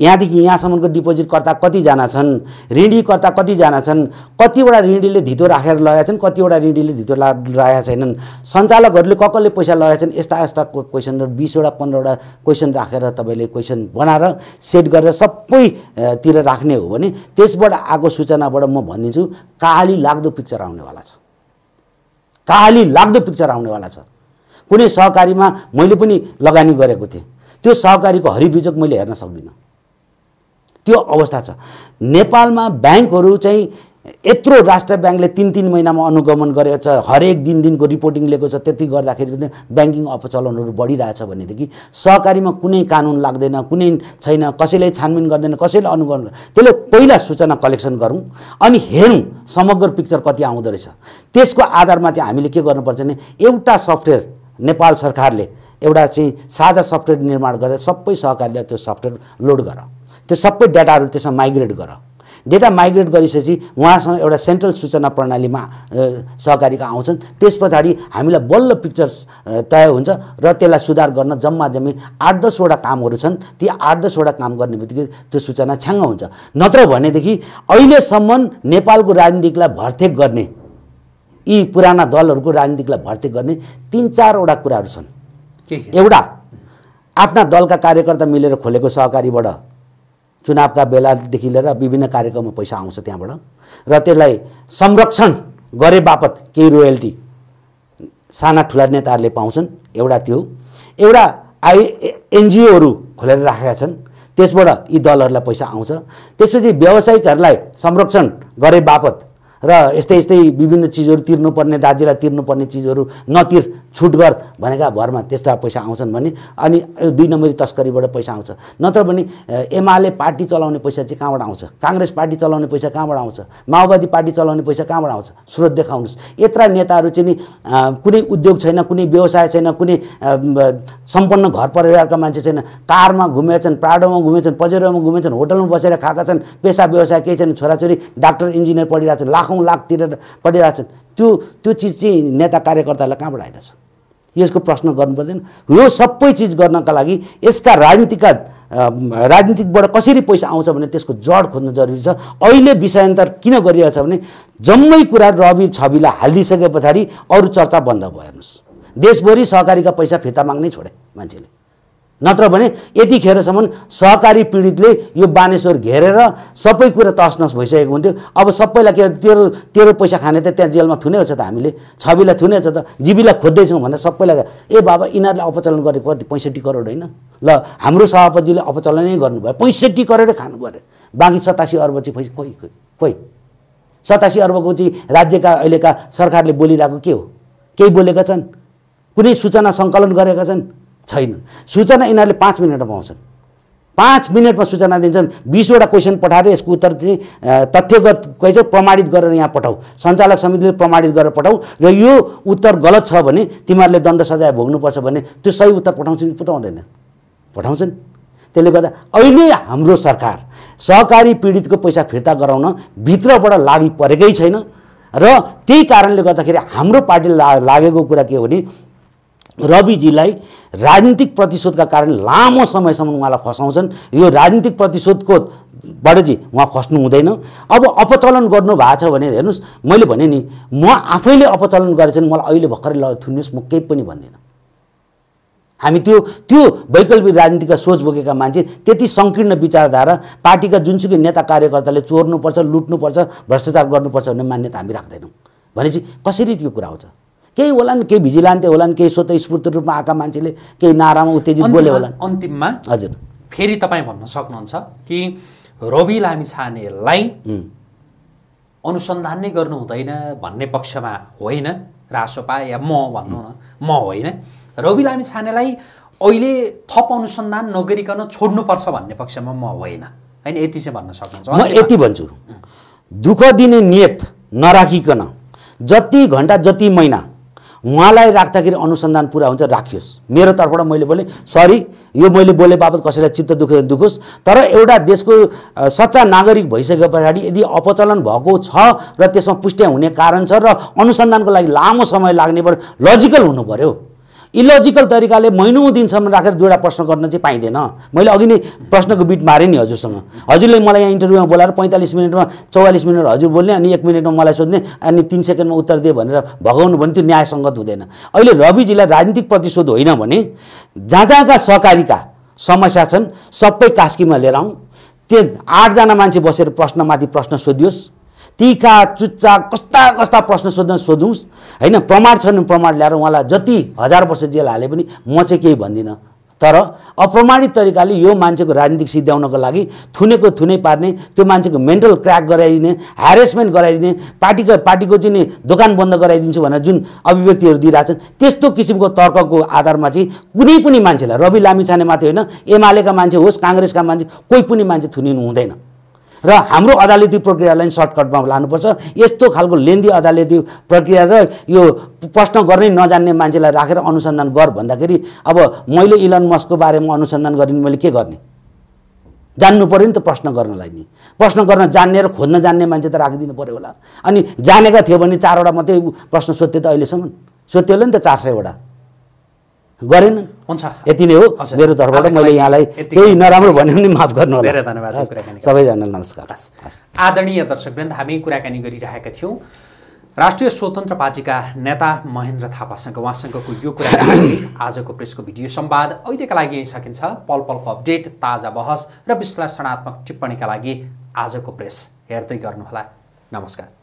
यहाँदेखि यहाँसम्मको डिपोजिटकर्ता कतिजना छन् ऋणीकर्ता कतिजना छन् कतिवटा ऋणीले धितो राखेर लगाएका छन् कतिवटा ऋणीले धितो ला राखेका छैनन् सञ्चालकहरूले क कसले पैसा लगाएका छन् यस्ता यस्ता क्वेसनहरू बिसवटा पन्ध्रवटा क्वेसन राखेर तपाईँले क्वेसन बनाएर सेट गरेर सबैतिर राख्ने हो भने त्यसबाट आएको सूचनाबाट म भनिदिन्छु काली लाग्दो पिक्चर आउनेवाला छ काली लाग्दो पिक्चर आउनेवाला छ कुनै सहकारीमा मैले पनि लगानी गरेको थिएँ त्यो सहकारीको हरिबिजक मैले हेर्न सक्दिनँ त्यो अवस्था छ नेपालमा ब्याङ्कहरू चाहिँ यत्रो राष्ट्र ब्याङ्कले तिन तिन महिनामा अनुगमन गरेको छ हरेक दिन दिनको रिपोर्टिङ लिएको छ त्यति गर्दाखेरि पनि ब्याङ्किङ अपचलनहरू बढिरहेछ भनेदेखि सहकारीमा कुनै कानुन लाग्दैन कुनै छैन कसैले छानबिन गर्दैन कसैले अनुगमन त्यसले पहिला सूचना कलेक्सन गरौँ अनि हेरौँ समग्र पिक्चर कति आउँदो रहेछ त्यसको आधारमा चाहिँ हामीले के गर्नुपर्छ भने एउटा सफ्टवेयर नेपाल सरकारले एउटा चाहिँ साझा सफ्टवेयर निर्माण गरेर सबै सहकारीलाई त्यो सफ्टवेयर लोड गर त्यो सबै डाटाहरू त्यसमा माइग्रेट गर डेटा माइग्रेट गरिसकेपछि उहाँसँग एउटा सेन्ट्रल सूचना प्रणालीमा सहकारीका आउँछन् त्यस पछाडि हामीलाई बल्ल पिक्चर तय हुन्छ र त्यसलाई सुधार गर्न जम्मा जम्मी आठ दसवटा कामहरू छन् ती आठ दसवटा काम गर्ने बित्तिकै त्यो सूचना छ्याङ्ग हुन्छ नत्र भनेदेखि अहिलेसम्म नेपालको राजनीतिलाई भर्थेक गर्ने यी पुराना दलहरूको राजनीतिलाई भर्ती गर्ने तिन चारवटा कुराहरू छन् एउटा आफ्ना दलका कार्यकर्ता मिलेर खोलेको सहकारीबाट चुनावका बेलादेखि लिएर विभिन्न कार्यक्रममा पैसा आउँछ त्यहाँबाट र त्यसलाई संरक्षण गरे बापत केही रोयल्टी साना ठुला नेताहरूले पाउँछन् एउटा त्यो एउटा आई एनजिओहरू खोलेर राखेका छन् त्यसबाट यी दलहरूलाई पैसा आउँछ त्यसपछि व्यावसायिकहरूलाई संरक्षण गरे बापत र यस्तै यस्तै विभिन्न चिजहरू तिर्नुपर्ने दाजुलाई तिर्नुपर्ने चिजहरू नतिर छुट गर भनेका भरमा त्यस्ता पैसा आउँछन् भने अनि दुई नम्बरी तस्करीबाट पैसा आउँछ नत्र भने एमाले पार्टी चलाउने पैसा चाहिँ कहाँबाट आउँछ काङ्ग्रेस पार्टी चलाउने पैसा कहाँबाट आउँछ माओवादी पार्टी चलाउने पैसा कहाँबाट आउँछ स्रोत देखाउनुहोस् यत्र नेताहरू चाहिँ नि कुनै उद्योग छैन कुनै व्यवसाय छैन कुनै सम्पन्न घर परिवारका मान्छे छैन कारमा घुमेछन् प्राडोमा घुमेछन् पजेरोमा घुमेछन् होटलमा बसेर खाएका छन् पेसा व्यवसाय केही छैन छोराछोरी डाक्टर इन्जिनियर पढिरहेको लाख लाखौँ लाखतिर छन् त्यो त्यो चिज चाहिँ नेता कार्यकर्ताहरूलाई कहाँबाट आइरहेछ यसको प्रश्न गर्नु पर्दैन यो सबै चिज गर्नका लागि यसका राजनीतिका राजनीतिकबाट कसरी पैसा आउँछ भने त्यसको जड खोज्न जरुरी छ अहिले विषयान्तर किन गरिरहेछ भने जम्मै कुरा रवि छविलाई हालिदिइसके पछाडि अरू चर्चा बन्द भयो हेर्नुहोस् देशभरि सहकारीका पैसा फिर्ता माग्नै छोडे मान्छेले नत्र भने यतिखेरसम्म सहकारी पीडितले यो बानेश्वर घेरेर सबै कुरा तसनस भइसकेको हुन्थ्यो अब सबैलाई के तेरो तेरो पैसा खाने त त्यहाँ जेलमा थुनेको छ त हामीले छविलाई थुनेको छ त जीवीलाई खोज्दैछौँ भनेर सबैलाई ए बाबा यिनीहरूले अपचलन गरेको कति पैँसठी करोड होइन ल हाम्रो सभापतिले अपचलनै गर्नुभयो पैँसठी करोडै खानु पऱ्यो बाँकी सतासी अर्ब चाहिँ पैसा खोइ खोइ सतासी अर्बको चाहिँ राज्यका अहिलेका सरकारले बोलिरहेको के हो केही बोलेका छन् कुनै सूचना सङ्कलन गरेका छन् छैनन् सूचना यिनीहरूले पाँच मिनटमा पाउँछन् पाँच मिनटमा सूचना दिन्छन् बिसवटा क्वेसन पठाएर यसको उत्तर चाहिँ तथ्यगत कोही चाहिँ प्रमाणित गरेर यहाँ पठाऊ सञ्चालक समितिले प्रमाणित गरेर पठाऊ र यो उत्तर गलत छ भने तिमीहरूले दण्ड सजाय भोग्नुपर्छ भने त्यो सही उत्तर पठाउँछन् कि पठाउँदैन पठाउँछन् त्यसले गर्दा अहिले हाम्रो सरकार सहकारी पीडितको पैसा फिर्ता गराउन भित्रबाट लागि परेकै छैन र त्यही कारणले गर्दाखेरि हाम्रो पार्टीले लागेको कुरा के हो भने रविजीलाई राजनीतिक प्रतिशोधका कारण लामो समयसम्म उहाँलाई फसाउँछन् यो राजनीतिक प्रतिशोधको बडजी उहाँ फस्नु हुँदैन अब अपचलन गर्नु छ भने हेर्नुहोस् मैले भने नि म आफैले अपचलन गरेछन् मलाई अहिले भर्खरै ल थुन्नुहोस् म केही पनि भन्दिनँ हामी त्यो त्यो वैकल्पिक राजनीतिका सोच बोकेका मान्छे त्यति सङ्कीर्ण विचारधारा पार्टीका जुनसुकै नेता कार्यकर्ताले चोर्नुपर्छ लुट्नुपर्छ भ्रष्टाचार गर्नुपर्छ भन्ने मान्यता हामी राख्दैनौँ भनेपछि कसरी त्यो कुरा आउँछ केही होलान् केही भिजिलान्ते होलान् केही स्वतस्फूर्त रूपमा आएका मान्छेले केही नारामा उत्तेजित बोले होलान् अन्तिममा हजुर फेरि तपाईँ भन्न सक्नुहुन्छ कि रवि लामी छानेलाई अनुसन्धान नै गर्नु हुँदैन भन्ने पक्षमा होइन रासोपा या म भन्नु न म होइन रवि लामी छानेलाई अहिले थप अनुसन्धान नगरिकन छोड्नुपर्छ भन्ने पक्षमा म होइन होइन यति चाहिँ भन्न सक्नुहुन्छ म यति भन्छु दुःख दिने नियत नराखिकन जति घन्टा जति महिना उहाँलाई राख्दाखेरि अनुसन्धान पुरा हुन्छ राखियोस् मेरो तर्फबाट मैले बोलेँ सरी यो मैले बोले बापत कसैलाई चित्त दुख दुखोस् तर एउटा देशको सच्चा नागरिक भइसके पछाडि यदि अपचलन भएको छ र त्यसमा पुष्टि हुने कारण छ र अनुसन्धानको लागि लामो समय लाग्ने पऱ्यो लजिकल हुनु पऱ्यो इलोजिकल तरिकाले महिनौ दिनसम्म राखेर दुईवटा प्रश्न गर्न चाहिँ पाइँदैन मैले अघि नै प्रश्नको बिट मारेँ नि हजुरसँग हजुरले मलाई यहाँ इन्टरभ्यूमा बोलाएर पैँतालिस मिनटमा चौवालिस मिनट हजुर बोल्ने अनि एक मिनटमा मलाई सोध्ने अनि तिन सेकेन्डमा उत्तर दिए भनेर भगाउनु भने त्यो न्यायसङ्गत हुँदैन अहिले रविजीलाई राजनीतिक प्रतिशोध होइन भने जहाँ जहाँका सहकारीका समस्या छन् सबै कास्कीमा लिएर आउँ त्यहाँ आठजना मान्छे बसेर प्रश्नमाथि प्रश्न सोधियोस् तिखा चुच्चा कस्ता कस्ता प्रश्न सोध्न सोधौँ होइन प्रमाण छ छैन प्रमाण ल्याएर उहाँलाई जति हजार वर्ष जेल हाले पनि म चाहिँ केही भन्दिनँ तर अप्रमाणित तरिकाले यो मान्छेको राजनीतिक सिद्ध्याउनको लागि थुनेको थुनै पार्ने त्यो मान्छेको मेन्टल क्र्याक गराइदिने ह्यारेसमेन्ट गराइदिने पार्टीको पार्टीको चाहिँ नि दोकान बन्द गराइदिन्छु भनेर जुन अभिव्यक्तिहरू दिइरहेछन् त्यस्तो किसिमको तर्कको आधारमा चाहिँ कुनै पनि मान्छेलाई रवि लामिछाने माथि होइन एमालेका मान्छे होस् काङ्ग्रेसका मान्छे कोही पनि मान्छे थुनिनु हुँदैन र हाम्रो अदालती प्रक्रियालाई सर्टकटमा लानुपर्छ यस्तो खालको लेन्दी अदालती प्रक्रिया र यो प्रश्न गर्नै नजान्ने मान्छेलाई राखेर अनुसन्धान गर भन्दाखेरि अब मैले इलन मस्कको बारेमा अनुसन्धान गरेँ मैले के गर्ने जान्नु पऱ्यो नि त प्रश्न गर्नलाई नि प्रश्न गर्न जान्ने र खोज्न जान्ने मान्छे त राखिदिनु पऱ्यो होला अनि जानेका थियो भने चारवटा मात्रै प्रश्न सोध्थ्यो त अहिलेसम्म सोध्थ्यो होला नि त चार सयवटा गरेनन् हुन्छ यति नै हो मेरो तर्फबाट मैले यहाँलाई केही नराम्रो भने माफ गर्नु धेरै धन्यवाद सबैजनालाई नमस्कार आदरणीय दर्शकवृन्द हामी कुराकानी गरिरहेका थियौँ राष्ट्रिय स्वतन्त्र पार्टीका नेता महेन्द्र थापासँग उहाँसँगको यो कुरा आजको प्रेसको भिडियो सम्वाद अहिलेका लागि यहीँ सकिन्छ पल पलको अपडेट ताजा बहस र विश्लेषणात्मक टिप्पणीका लागि आजको प्रेस हेर्दै गर्नुहोला नमस्कार